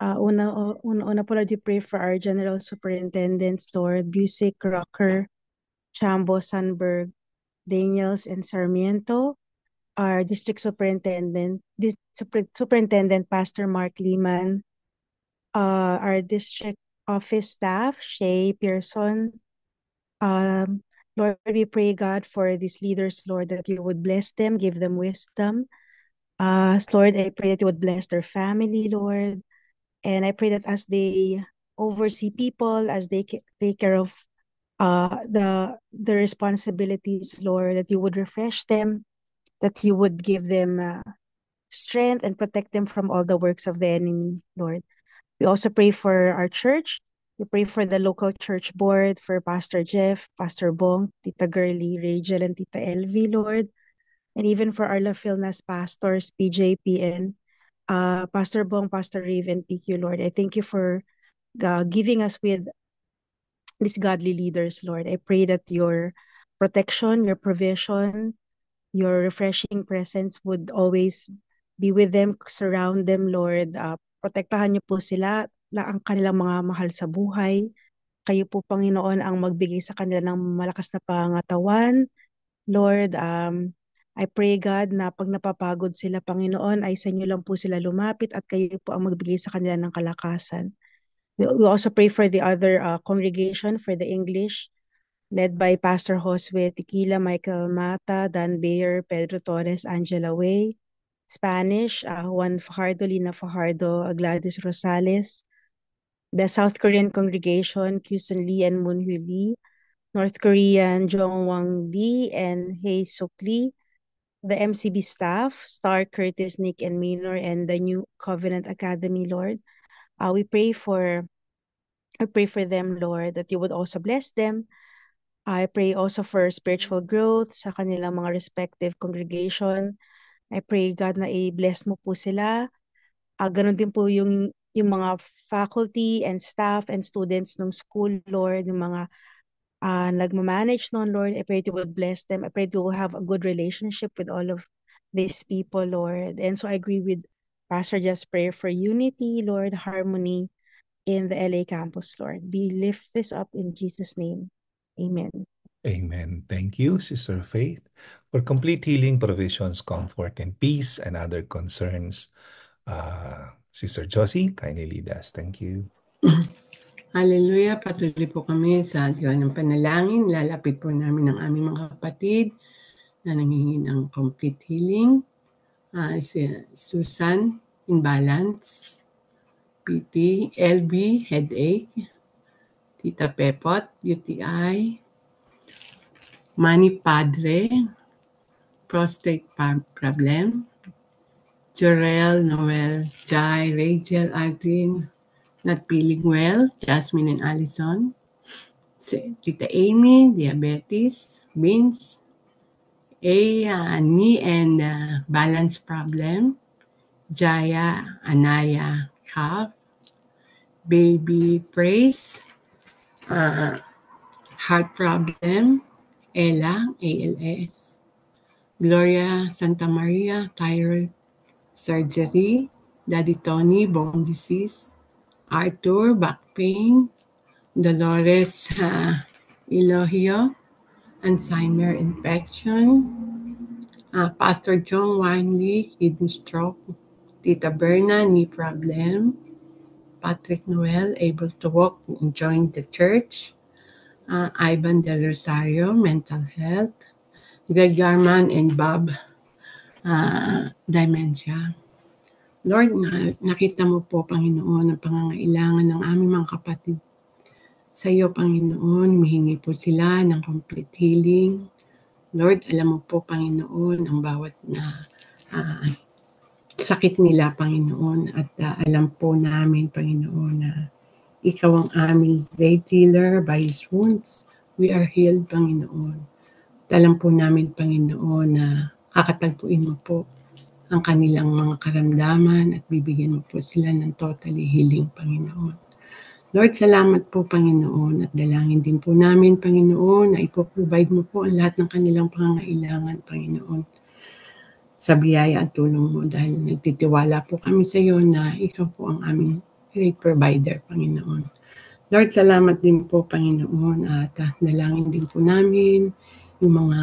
Uh, una, una, una po, Lord, we pray for our general superintendents, Lord, Busick, Rocker, Chambo, Sandberg, Daniels, and Sarmiento. Our district superintendent, this, super, superintendent Pastor Mark Lehman. Uh, our district office staff, Shay Pearson. Um, Lord, we pray, God, for these leaders, Lord, that you would bless them, give them wisdom, us, Lord. I pray that you would bless their family, Lord. And I pray that as they oversee people, as they take care of uh, the the responsibilities, Lord, that you would refresh them, that you would give them uh, strength and protect them from all the works of the enemy, Lord. We also pray for our church. We pray for the local church board, for Pastor Jeff, Pastor Bong, Tita Gurley, Rachel, and Tita Elvi, Lord. and even for our La Filnas pastors, PJPN, uh, Pastor Bong, Pastor Raven, PQ, Lord. I thank you for uh, giving us with these godly leaders, Lord. I pray that your protection, your provision, your refreshing presence would always be with them, surround them, Lord. Uh, protektahan niyo po sila, la ang kanilang mga mahal sa buhay. Kayo po, Panginoon, ang magbigay sa kanila ng malakas na pangatawan. Lord, um, I pray God na pag napapagod sila Panginoon ay sa inyo lang po sila lumapit at kayo po ang magbigay sa kanila ng kalakasan. We, we also pray for the other uh, congregation for the English led by Pastor Josue Tequila, Michael Mata, Dan Bayer, Pedro Torres, Angela Way. Spanish, uh, Juan Fajardo, Lina Fajardo, Gladys Rosales, the South Korean congregation, Kyusun Lee and Moon Hyu Lee, North Korean, Jong Wang Lee and Hae Suk Lee, the MCB staff, Star, Curtis, Nick, and Minor, and the New Covenant Academy, Lord. Uh, we pray for I pray for them, Lord, that you would also bless them. I pray also for spiritual growth sa kanilang mga respective congregation. I pray, God, na i-bless mo po sila. Uh, ganun din po yung, yung mga faculty and staff and students ng school, Lord, yung mga uh, nagmamanage noon, Lord. I pray that you would bless them. I pray that you will have a good relationship with all of these people, Lord. And so I agree with Pastor Jeff's prayer for unity, Lord, harmony in the LA campus, Lord. Be lift this up in Jesus' name. Amen. Amen. Thank you, Sister Faith, for complete healing, provisions, comfort, and peace, and other concerns. Uh, Sister Josie, kindly lead us. Thank you. Hallelujah, patuloy po kami sa Diyon ng panalangin. Lalapit po namin ang aming mga kapatid na nangingin ng complete healing. Uh, si Susan, imbalance. PT, LB, headache. Tita Pepot, UTI. Manny Padre, prostate problem. Jorel, Noel, Jai, Rachel, Adrian, not feeling well, Jasmine and Allison, si Tita Amy, diabetes, Vince, A, uh, knee and uh, balance problem, Jaya, Anaya, calf, baby praise, uh, heart problem, ELA, ALS, Gloria Santa Maria, thyroid surgery, Daddy Tony, bone disease, Arthur pain, Dolores uh, Alzheimer infection, uh, Pastor John Winley, hidden stroke, Tita Berna, knee problem, Patrick Noel, able to walk and join the church, uh, Ivan Del Rosario, mental health, Greg Garman and Bob, uh, dementia. Lord, na, nakita mo po, Panginoon, ang pangangailangan ng aming mga kapatid. Sa iyo, Panginoon, mihingi po sila ng complete healing. Lord, alam mo po, Panginoon, ang bawat na uh, sakit nila, Panginoon. At uh, alam po namin, Panginoon, na ikaw ang aming great healer by His wounds. We are healed, Panginoon. At alam po namin, Panginoon, na uh, kakatagpuin mo po ang kanilang mga karamdaman at bibigyan mo po sila ng totally healing, Panginoon. Lord, salamat po, Panginoon, at dalangin din po namin, Panginoon, na ipoprovide mo po ang lahat ng kanilang pangangailangan, Panginoon, sa biyaya at tulong mo dahil nagtitiwala po kami sa iyo na ikaw po ang aming great provider, Panginoon. Lord, salamat din po, Panginoon, at ah, dalangin din po namin yung mga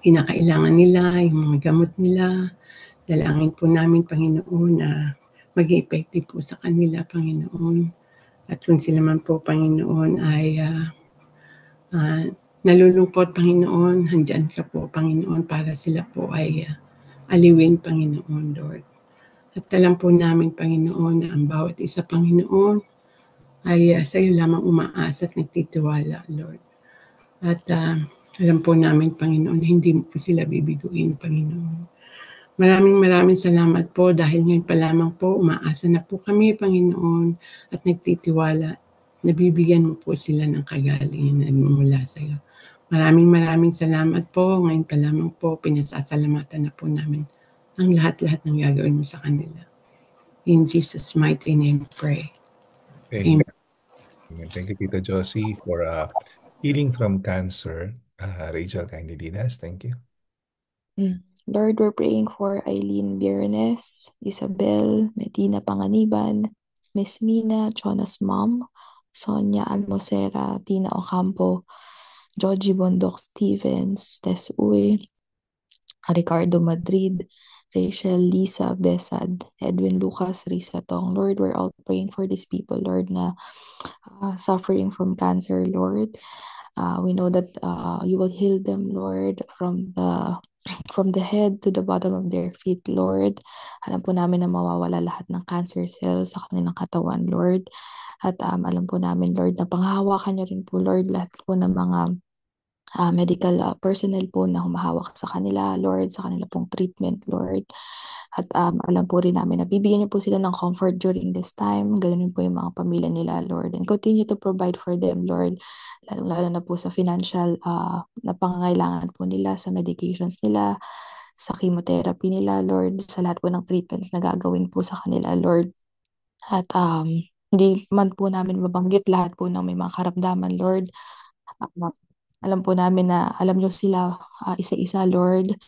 kinakailangan nila, yung mga gamot nila. Dalangin po namin, Panginoon, na maging effective po sa kanila, Panginoon. At kung sila man po, Panginoon, ay uh, uh, nalulungkot, Panginoon, handyan ka po, Panginoon, para sila po ay uh, aliwin, Panginoon, Lord. At alam po namin, Panginoon, na ang bawat isa, Panginoon, ay uh, sa iyo lamang umaasa at nagtitiwala, Lord. At uh, alam po namin, Panginoon, hindi mo po sila bibiguin, Panginoon. Maraming maraming salamat po dahil ngayon pa lamang po umaasa na po kami, Panginoon, at nagtitiwala na bibigyan mo po sila ng kagalingan mula sa iyo. Maraming maraming salamat po. Ngayon pa lamang po, pinasasalamatan na po namin ang lahat-lahat ng gagawin mo sa kanila. In Jesus' mighty name, pray. Amen. Amen. Thank you, Tita Josie, for uh, healing from cancer. Uh, Rachel kindly Thank you. Hmm. Lord, we're praying for Eileen Biernes, Isabel, Medina Panganiban, Miss Mina, Jonas Mom, Sonia Almosera, Tina Ocampo, Georgie Bondok Stevens, Tess Uy, Ricardo Madrid, Rachel, Lisa, Besad, Edwin Lucas, Risa Tong. Lord, we're all praying for these people, Lord, na uh, suffering from cancer, Lord. Uh, we know that uh, you will heal them, Lord, from the from the head to the bottom of their feet, Lord. Alam po namin na mawawala lahat ng cancer cells sa kanilang katawan, Lord. At um, alam po namin, Lord, na panghawakan niyo rin po, Lord, lahat po ng mga uh, medical uh, personnel po na humahawak sa kanila, Lord, sa kanila pong treatment, Lord. At um, alam po rin namin na bibigyan niyo po sila ng comfort during this time. Ganun po yung mga pamilya nila, Lord. And continue to provide for them, Lord. Lalo-lalo na po sa financial uh, na pangangailangan po nila, sa medications nila, sa chemotherapy nila, Lord. Sa lahat po ng treatments na gagawin po sa kanila, Lord. At um, hindi man po namin mabanggit lahat po ng may mga karamdaman, Lord. Um, alam po namin na alam nyo sila uh, isa-isa, Lord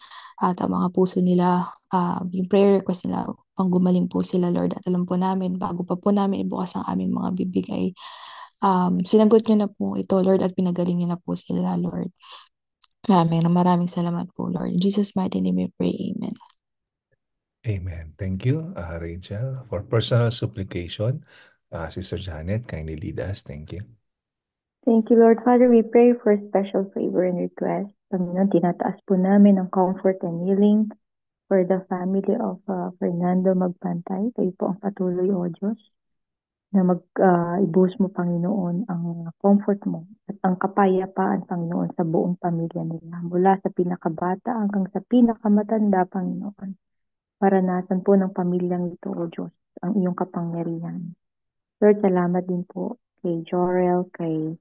at ang mga puso nila, uh, yung prayer request nila, pang gumaling po sila Lord at alam po namin bago pa po namin ibukas ang aming mga bibig ay um, sinagot niyo na po ito Lord at pinagaling niyo na po sila Lord. Maraming maraming salamat po Lord. In Jesus mighty name we pray. Amen. Amen. Thank you, uh, Rachel, for personal supplication. Uh, Sister Janet, kindly lead us. Thank you. Thank you, Lord. Father, we pray for special favor and request Panginoon, tinataas po namin ang comfort and healing for the family of uh, Fernando Magpantay. Kayo po ang patuloy, O Diyos, na mag-ibus uh, mo, Panginoon, ang comfort mo at ang kapayapaan, Panginoon, sa buong pamilya nila. Mula sa pinakabata hanggang sa pinakamatanda, Panginoon. para Paranasan po ng pamilyang ito, O Diyos, ang iyong kapangyarihan. Lord, salamat din po kay Jorel, kay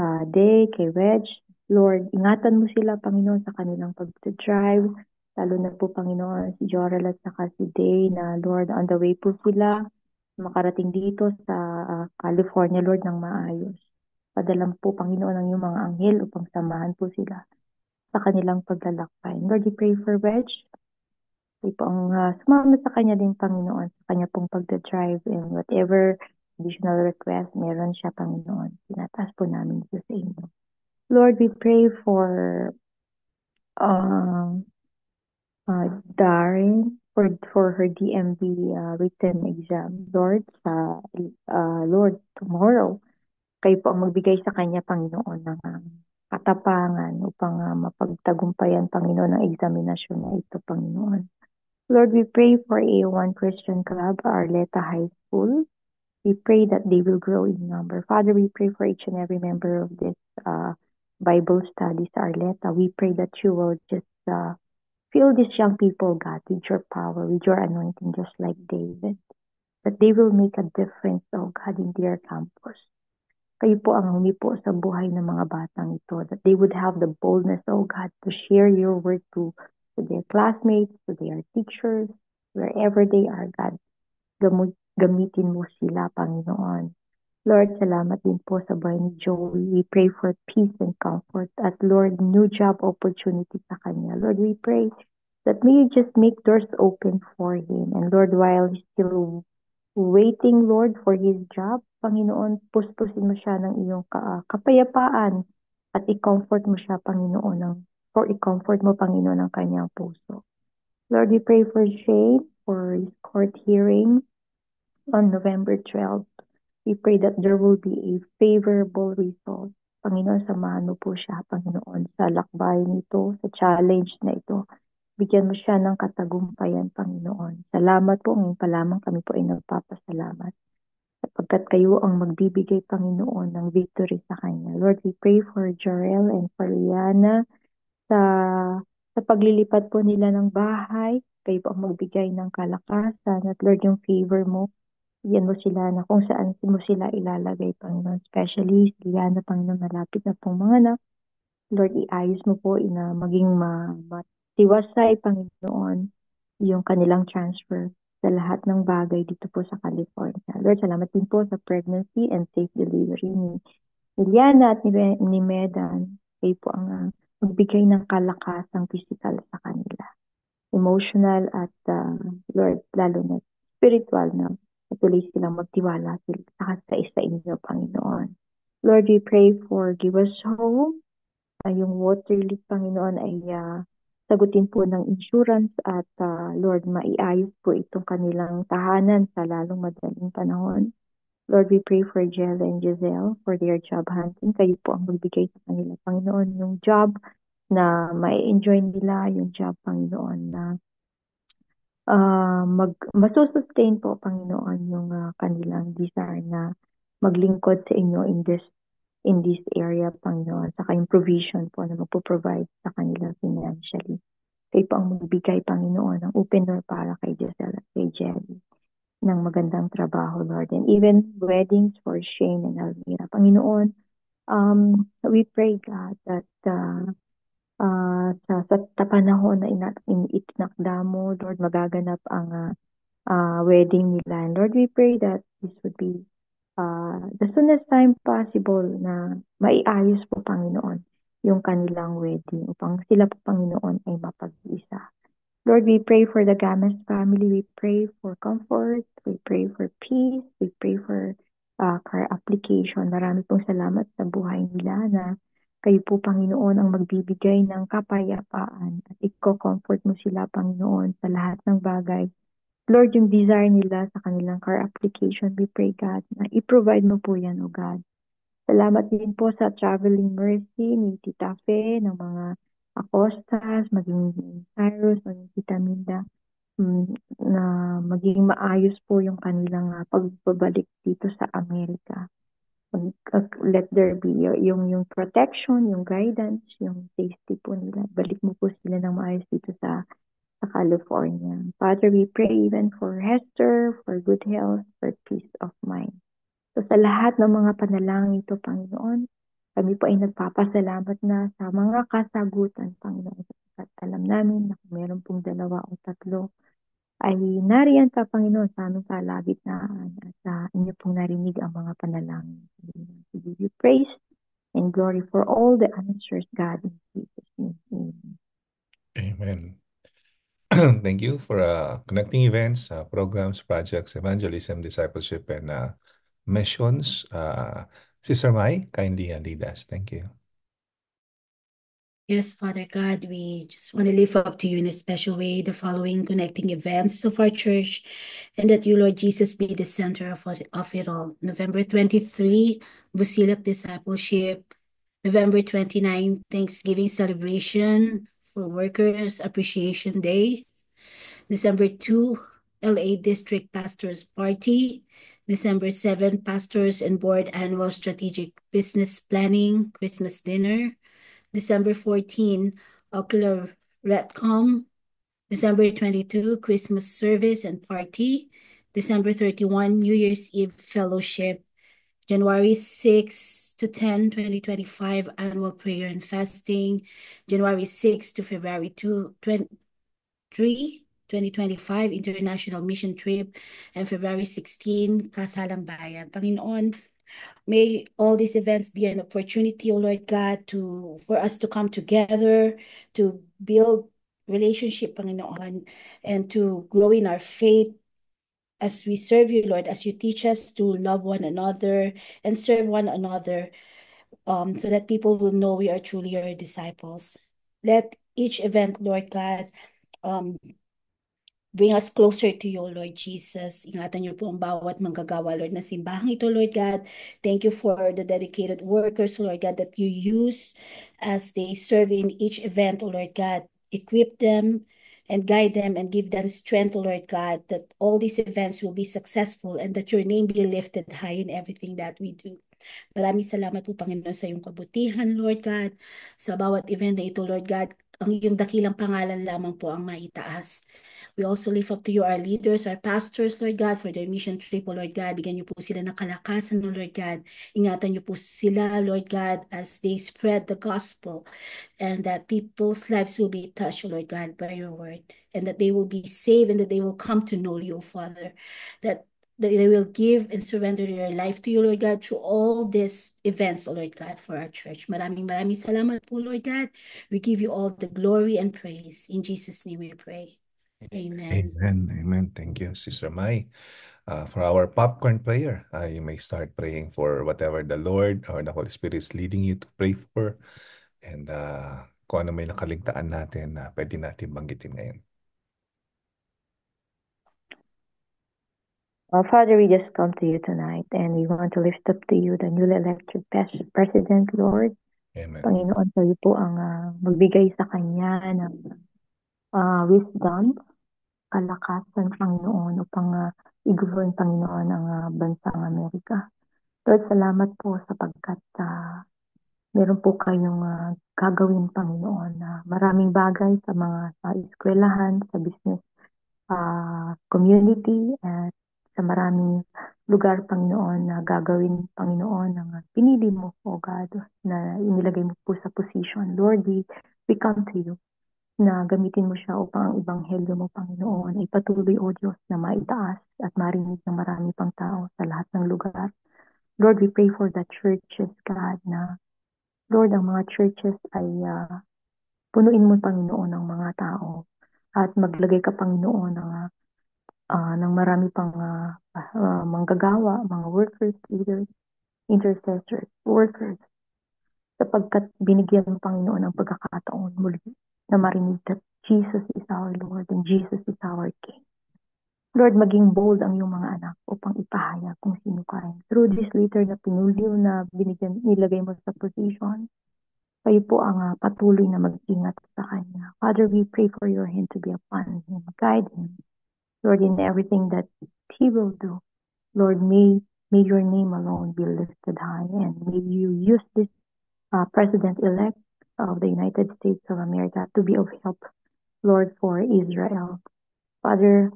uh, Day, kay Wedge, Lord, ingatan mo sila, Panginoon, sa kanilang pag-drive, lalo na po, Panginoon, si Jorel at saka si Day na, Lord, on the way po sila makarating dito sa uh, California, Lord, ng maayos. Padalam po, Panginoon, ang iyong mga anghel upang samahan po sila sa kanilang paglalakbay. Lord, we pray for Reg. Pray po ang uh, sumama sa kanya din, Panginoon, sa kanya pong pag-drive and whatever additional request meron siya, Panginoon. Tinataas po namin sa inyo. Lord, we pray for um, uh, uh, Darren for, for her DMV uh, written exam. Lord, sa, uh, Lord, tomorrow, kayo po ang magbigay sa kanya, Panginoon, ng katapangan upang uh, mapagtagumpayan, Panginoon, ang examinasyon na ito, Panginoon. Lord, we pray for A1 Christian Club, Arleta High School. We pray that they will grow in number. Father, we pray for each and every member of this uh, Bible studies, Arleta. Uh, we pray that you will just uh, fill these young people, God, with your power, with your anointing, just like David. That they will make a difference, oh God, in their campus. Kayo po ang humipo sa buhay ng mga batang ito. That they would have the boldness, oh God, to share your word to, to their classmates, to their teachers, wherever they are, God. gamitin mo sila, Panginoon Lord, salamat din po sa buhay ni Joey. We pray for peace and comfort at Lord, new job opportunity sa kanya. Lord, we pray that may you just make doors open for him. And Lord, while he's still waiting, Lord, for his job, Panginoon, puspusin mo siya ng iyong ka- ah, kapayapaan at i-comfort mo siya, Panginoon, ng, for i-comfort mo, Panginoon, ang kanyang puso. Lord, we pray for Shane for his court hearing on November 12th. We pray that there will be a favorable result. Panginoon, samahan mo po siya, Panginoon, sa lakbay nito, sa challenge na ito. Bigyan mo siya ng katagumpayan, Panginoon. Salamat po, ngayon pa lamang kami po ay nagpapasalamat. Sapagkat kayo ang magbibigay, Panginoon, ng victory sa kanya. Lord, we pray for Jarel and for Liana sa, sa paglilipat po nila ng bahay. Kayo po ang magbigay ng kalakasan at Lord, yung favor mo bigyan mo sila na kung saan mo sila ilalagay, Panginoon. Especially si Liana, Panginoon, malapit na pong mga anak. Lord, iayos mo po ina maging matiwasay, Panginoon, yung kanilang transfer sa lahat ng bagay dito po sa California. Lord, salamat din po sa pregnancy and safe delivery ni Liliana at ni, ni Medan. Kayo po ang ah, magbigay ng kalakasang physical sa kanila. Emotional at, uh, Lord, lalo na spiritual na Patuloy silang magtiwala sa, isa inyo, Panginoon. Lord, we pray for Give Us Home. Uh, yung water leak, Panginoon, ay uh, sagutin po ng insurance at uh, Lord, maiayos po itong kanilang tahanan sa lalong madaling panahon. Lord, we pray for Jel and Giselle for their job hunting. Kayo po ang magbigay sa kanila, Panginoon, yung job na may enjoy nila, yung job, Panginoon, na uh, mag masusustain po, Panginoon, yung ah, kanilang desire na maglingkod sa inyo in this in this area, Panginoon, sa yung provision po na magpo-provide sa kanila financially. Kayo po ang magbigay, Panginoon, ng open door para kay Giselle at kay Jelly ng magandang trabaho, Lord. And even weddings for Shane and Almira. Panginoon, um, we pray, God, that uh, ah, sa sa ta panahon na ina in mo, Lord, magaganap ang ah, ah, wedding ni And Lord, we pray that this would be uh, the soonest time possible na maiayos po, Panginoon, yung kanilang wedding upang sila po, Panginoon, ay mapag-isa. Lord, we pray for the Gamas family. We pray for comfort. We pray for peace. We pray for uh, ah, car application. Marami pong salamat sa buhay nila na kayo po, Panginoon, ang magbibigay ng kapayapaan at iko-comfort mo sila, Panginoon, sa lahat ng bagay. Lord, yung desire nila sa kanilang car application, we pray, God, na i-provide mo po yan, O God. Salamat din po sa traveling mercy ni Tita Fe, ng mga Acostas, maging Cyrus, maging Tita Minda, mm, na maging maayos po yung kanilang ah, pagbabalik dito sa Amerika let there be yung yung protection, yung guidance, yung safety po nila. Balik mo po sila ng maayos dito sa sa California. Father, we pray even for Hester, for good health, for peace of mind. So sa lahat ng mga panalangin ito, Panginoon, kami po ay nagpapasalamat na sa mga kasagutan, Panginoon. At alam namin na kung meron pong dalawa o tatlo ay nariyan ka, Panginoon, sa aming kalagitnaan at sa inyo pong narinig ang mga panalangin. We give you praise and glory for all the answers, God, in Jesus' name. Amen. Thank you for uh, connecting events, uh, programs, projects, evangelism, discipleship, and uh, missions. Uh, Sister Mai, kindly uh, lead us. Thank you. Yes, Father God, we just want to lift up to you in a special way the following connecting events of our church, and that you, Lord Jesus, be the center of, of it all. November 23, Busilak Discipleship. November 29, Thanksgiving Celebration for Workers Appreciation Day. December 2, LA District Pastors Party. December 7, Pastors and Board Annual Strategic Business Planning Christmas Dinner. December 14, Ocular Retcom. December 22, Christmas Service and Party. December 31, New Year's Eve Fellowship. January 6 to 10, 2025, Annual Prayer and Fasting. January 6 to February 2, 23, 2025, International Mission Trip. And February 16, Kasalang Bayan. Panginoon, May all these events be an opportunity, O oh Lord God, to for us to come together, to build relationship, Panginoon, and to grow in our faith as we serve you, Lord, as you teach us to love one another and serve one another, um, so that people will know we are truly your disciples. Let each event, Lord God, um, Bring us closer to you, Lord Jesus. Ingatan niyo po ang bawat manggagawa, Lord, na simbahang ito, Lord God. Thank you for the dedicated workers, Lord God, that you use as they serve in each event, Lord God. Equip them, and guide them and give them strength, Lord God, that all these events will be successful and that your name be lifted high in everything that we do. Maraming salamat po, Panginoon, sa iyong kabutihan, Lord God. Sa bawat event na ito, Lord God, ang iyong dakilang pangalan lamang po ang maitaas. We also lift up to you our leaders, our pastors, Lord God, for their mission trip, O oh Lord God. Bigyan niyo po sila ng kalakasan, O oh Lord God. Ingatan niyo po sila, Lord God, as they spread the gospel and that people's lives will be touched, O oh Lord God, by your word and that they will be saved and that they will come to know you, Father. That that they will give and surrender their life to you, Lord God, through all these events, Lord God, for our church. Maraming maraming salamat po, Lord God. We give you all the glory and praise. In Jesus' name we pray. Amen. Amen. Amen. Thank you, Sister Mai. Uh, for our popcorn prayer, uh, you may start praying for whatever the Lord or the Holy Spirit is leading you to pray for. And uh, kung ano may nakaligtaan natin na uh, pwede natin banggitin ngayon. Well, Father, we just come to you tonight and we want to lift up to you the newly elected President, Lord. Amen. Panginoon, kayo po ang uh, magbigay sa Kanya ng uh, wisdom palakas ng Panginoon upang uh, ah, i-govern Panginoon ang uh, ah, bansang Amerika. Lord, salamat po sapagkat uh, meron po kayong uh, gagawin, Panginoon. Uh, maraming bagay sa mga sa eskwelahan, sa business uh, community, at sa maraming lugar, Panginoon, na gagawin, Panginoon, ang uh, pinili mo, O God, na inilagay mo po sa position. Lord, we, we come to you na gamitin mo siya upang ang Ebanghelyo mo, Panginoon, ay patuloy, O Diyos, na maitaas at marinig ng marami pang tao sa lahat ng lugar. Lord, we pray for the churches, God, na, Lord, ang mga churches ay uh, punuin mo, Panginoon, ng mga tao at maglagay ka, Panginoon, ng, uh, ng marami pang uh, uh, manggagawa, mga workers, leaders, intercessors, workers, sapagkat binigyan ng Panginoon ang pagkakataon muli na marinig that Jesus is our Lord and Jesus is our King. Lord, maging bold ang iyong mga anak upang ipahayag kung sino ka rin. Through this letter na pinuliw na binigyan, nilagay mo sa position, kayo po ang uh, patuloy na mag-ingat sa kanya. Father, we pray for your hand to be upon him. Guide him, Lord, in everything that he will do. Lord, may, may your name alone be lifted high and may you use this uh, president-elect of the United States of America to be of help, Lord, for Israel. Father,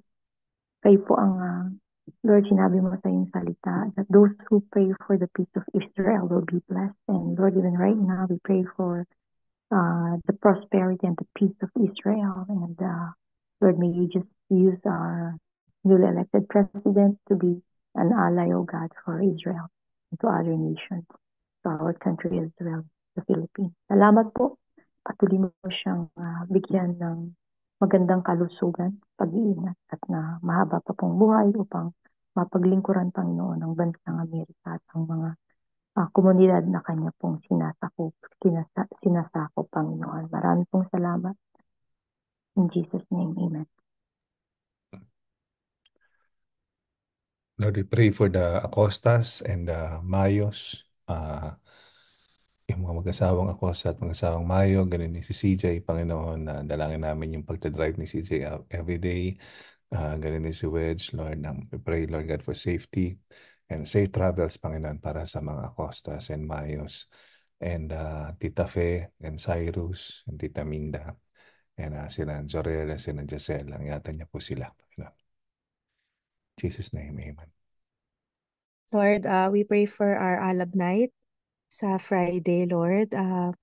kayo po ang, uh, Lord, sinabi mo sa iyong salita that those who pray for the peace of Israel will be blessed. And Lord, even right now, we pray for uh, the prosperity and the peace of Israel. And uh, Lord, may you just use our newly elected president to be an ally, O God, for Israel and to other nations, to our country as well. sa Philippines. Salamat po. Patuloy mo siyang uh, bigyan ng magandang kalusugan, pag-iingat at na mahaba pa pong buhay upang mapaglingkuran Panginoon ang bansang Amerika at ang mga uh, komunidad na kanya pong sinasakop, kinasa, sinasakop Panginoon. Marami pong salamat. In Jesus' name, Amen. Lord, we pray for the Acostas and the Mayos, uh, yung mga mag-asawang ako at mga asawang Mayo, ganun din si CJ, Panginoon, na dalangin namin yung pagdadrive ni CJ e-, everyday. Uh, ganun din si Wedge, Lord, um, we pray, Lord God, for safety and safe travels, Panginoon, para sa mga Acostas and Mayos and uh, Tita Fe and Cyrus and Tita Minda and uh, sila Jorel and sila Giselle. Ang yata niya po sila, Panginoon. Jesus name, Amen. Lord, uh, we pray for our night sa Friday, Lord. Uh,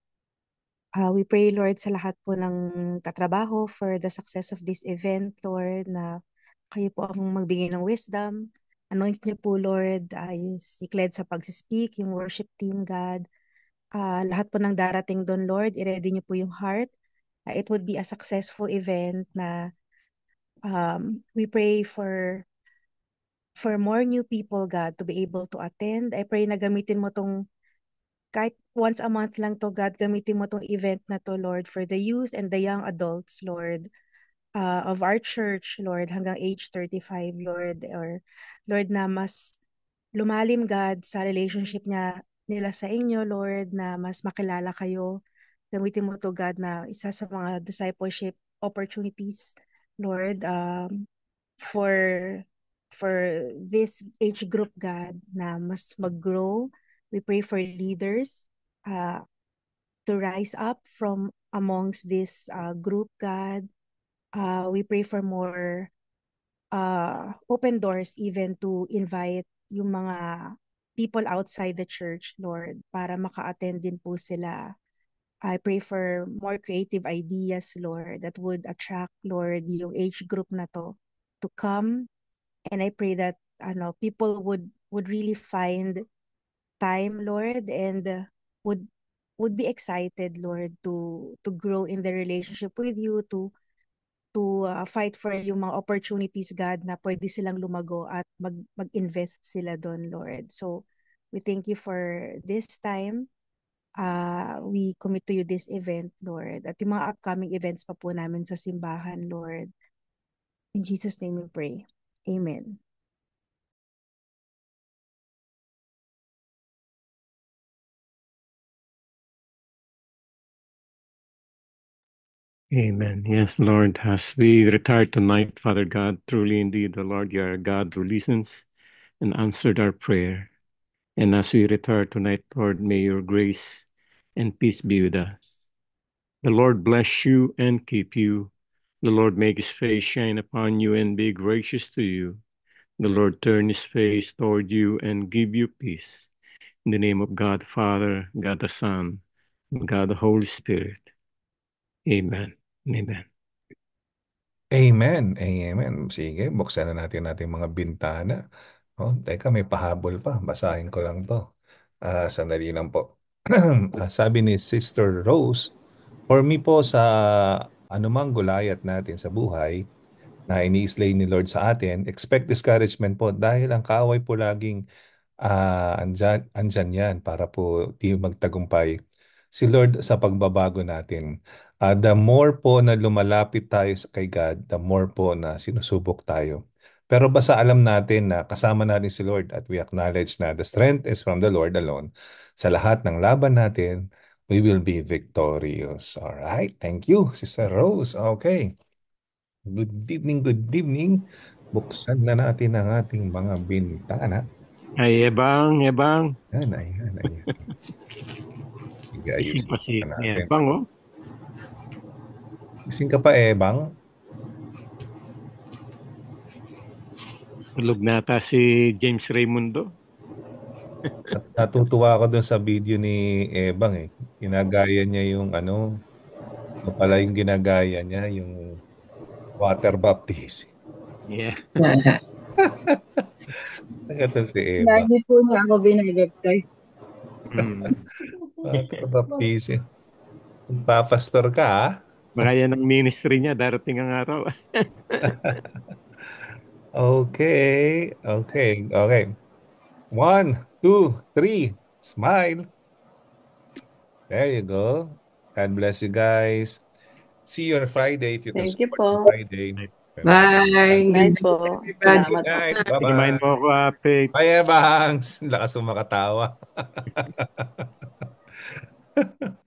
uh, we pray, Lord, sa lahat po ng katrabaho for the success of this event, Lord, na kayo po ang magbigay ng wisdom. Anoint niyo po, Lord, uh, si Cled sa pagsispeak, yung worship team, God. Uh, lahat po ng darating doon, Lord, i-ready niyo po yung heart. Uh, it would be a successful event na um, we pray for for more new people, God, to be able to attend. I pray na gamitin mo tong kahit once a month lang to God, gamitin mo tong event na to, Lord, for the youth and the young adults, Lord, uh, of our church, Lord, hanggang age 35, Lord, or Lord na mas lumalim, God, sa relationship niya nila sa inyo, Lord, na mas makilala kayo. Gamitin mo to, God, na isa sa mga discipleship opportunities, Lord, um, for for this age group, God, na mas maggrow grow We pray for leaders uh, to rise up from amongst this uh, group, God. Uh, we pray for more uh, open doors even to invite yung mga people outside the church, Lord, para maka-attend din po sila. I pray for more creative ideas, Lord, that would attract, Lord, yung age group na to to come. And I pray that ano, people would would really find time, Lord, and uh, would would be excited, Lord, to to grow in the relationship with you, to to uh, fight for yung mga opportunities, God, na pwede silang lumago at mag, mag-invest sila doon, Lord. So, we thank you for this time. Uh, we commit to you this event, Lord. At yung mga upcoming events pa po namin sa simbahan, Lord. In Jesus' name we pray. Amen. Amen. Yes, Lord, as we retire tonight, Father God, truly indeed, the Lord, you are God who listens and answered our prayer. And as we retire tonight, Lord, may your grace and peace be with us. The Lord bless you and keep you. The Lord make his face shine upon you and be gracious to you. The Lord turn his face toward you and give you peace. In the name of God, Father, God the Son, God the Holy Spirit. Amen. Amen. Amen. Amen. Sige, buksan na natin nating mga bintana. Oh, teka, may pahabol pa. Basahin ko lang to. Ah, sandali lang po. Ah, sabi ni Sister Rose, for me po sa anumang gulayat natin sa buhay na ini-slay ni Lord sa atin, expect discouragement po dahil ang kaaway po laging ah andyan, andyan yan para po di magtagumpay si Lord sa pagbabago natin. Uh, the more po na lumalapit tayo sa kay God, the more po na sinusubok tayo. Pero basta alam natin na kasama natin si Lord at we acknowledge na the strength is from the Lord alone. Sa lahat ng laban natin, we will be victorious. All right. Thank you, Sister Rose. Okay. Good evening, good evening. Buksan na natin ang ating mga bintana. Ay, ebang, ebang. Yan, ayan, ayan. Isip-isip. Ebang, oh. Gising ka pa eh, Bang? Tulog na ata si James Raymundo. Natutuwa ako dun sa video ni Ebang eh. Ginagaya niya yung ano, ano pala yung ginagaya niya, yung water baptism. Yeah. Ito si Eva. Lagi po niya ako binabaptize. Eh. Mm. water baptism. Pa-pastor ka ah. Baka yan ang ministry niya, darating ang araw. okay, okay, okay. One, two, three, smile. There you go. God bless you guys. See you on Friday if you Thank can you po. Friday. Bye. Night po. Good night. Bye-bye. Remind mo ako, Ape. Bye, Bangs. Lakas mo makatawa.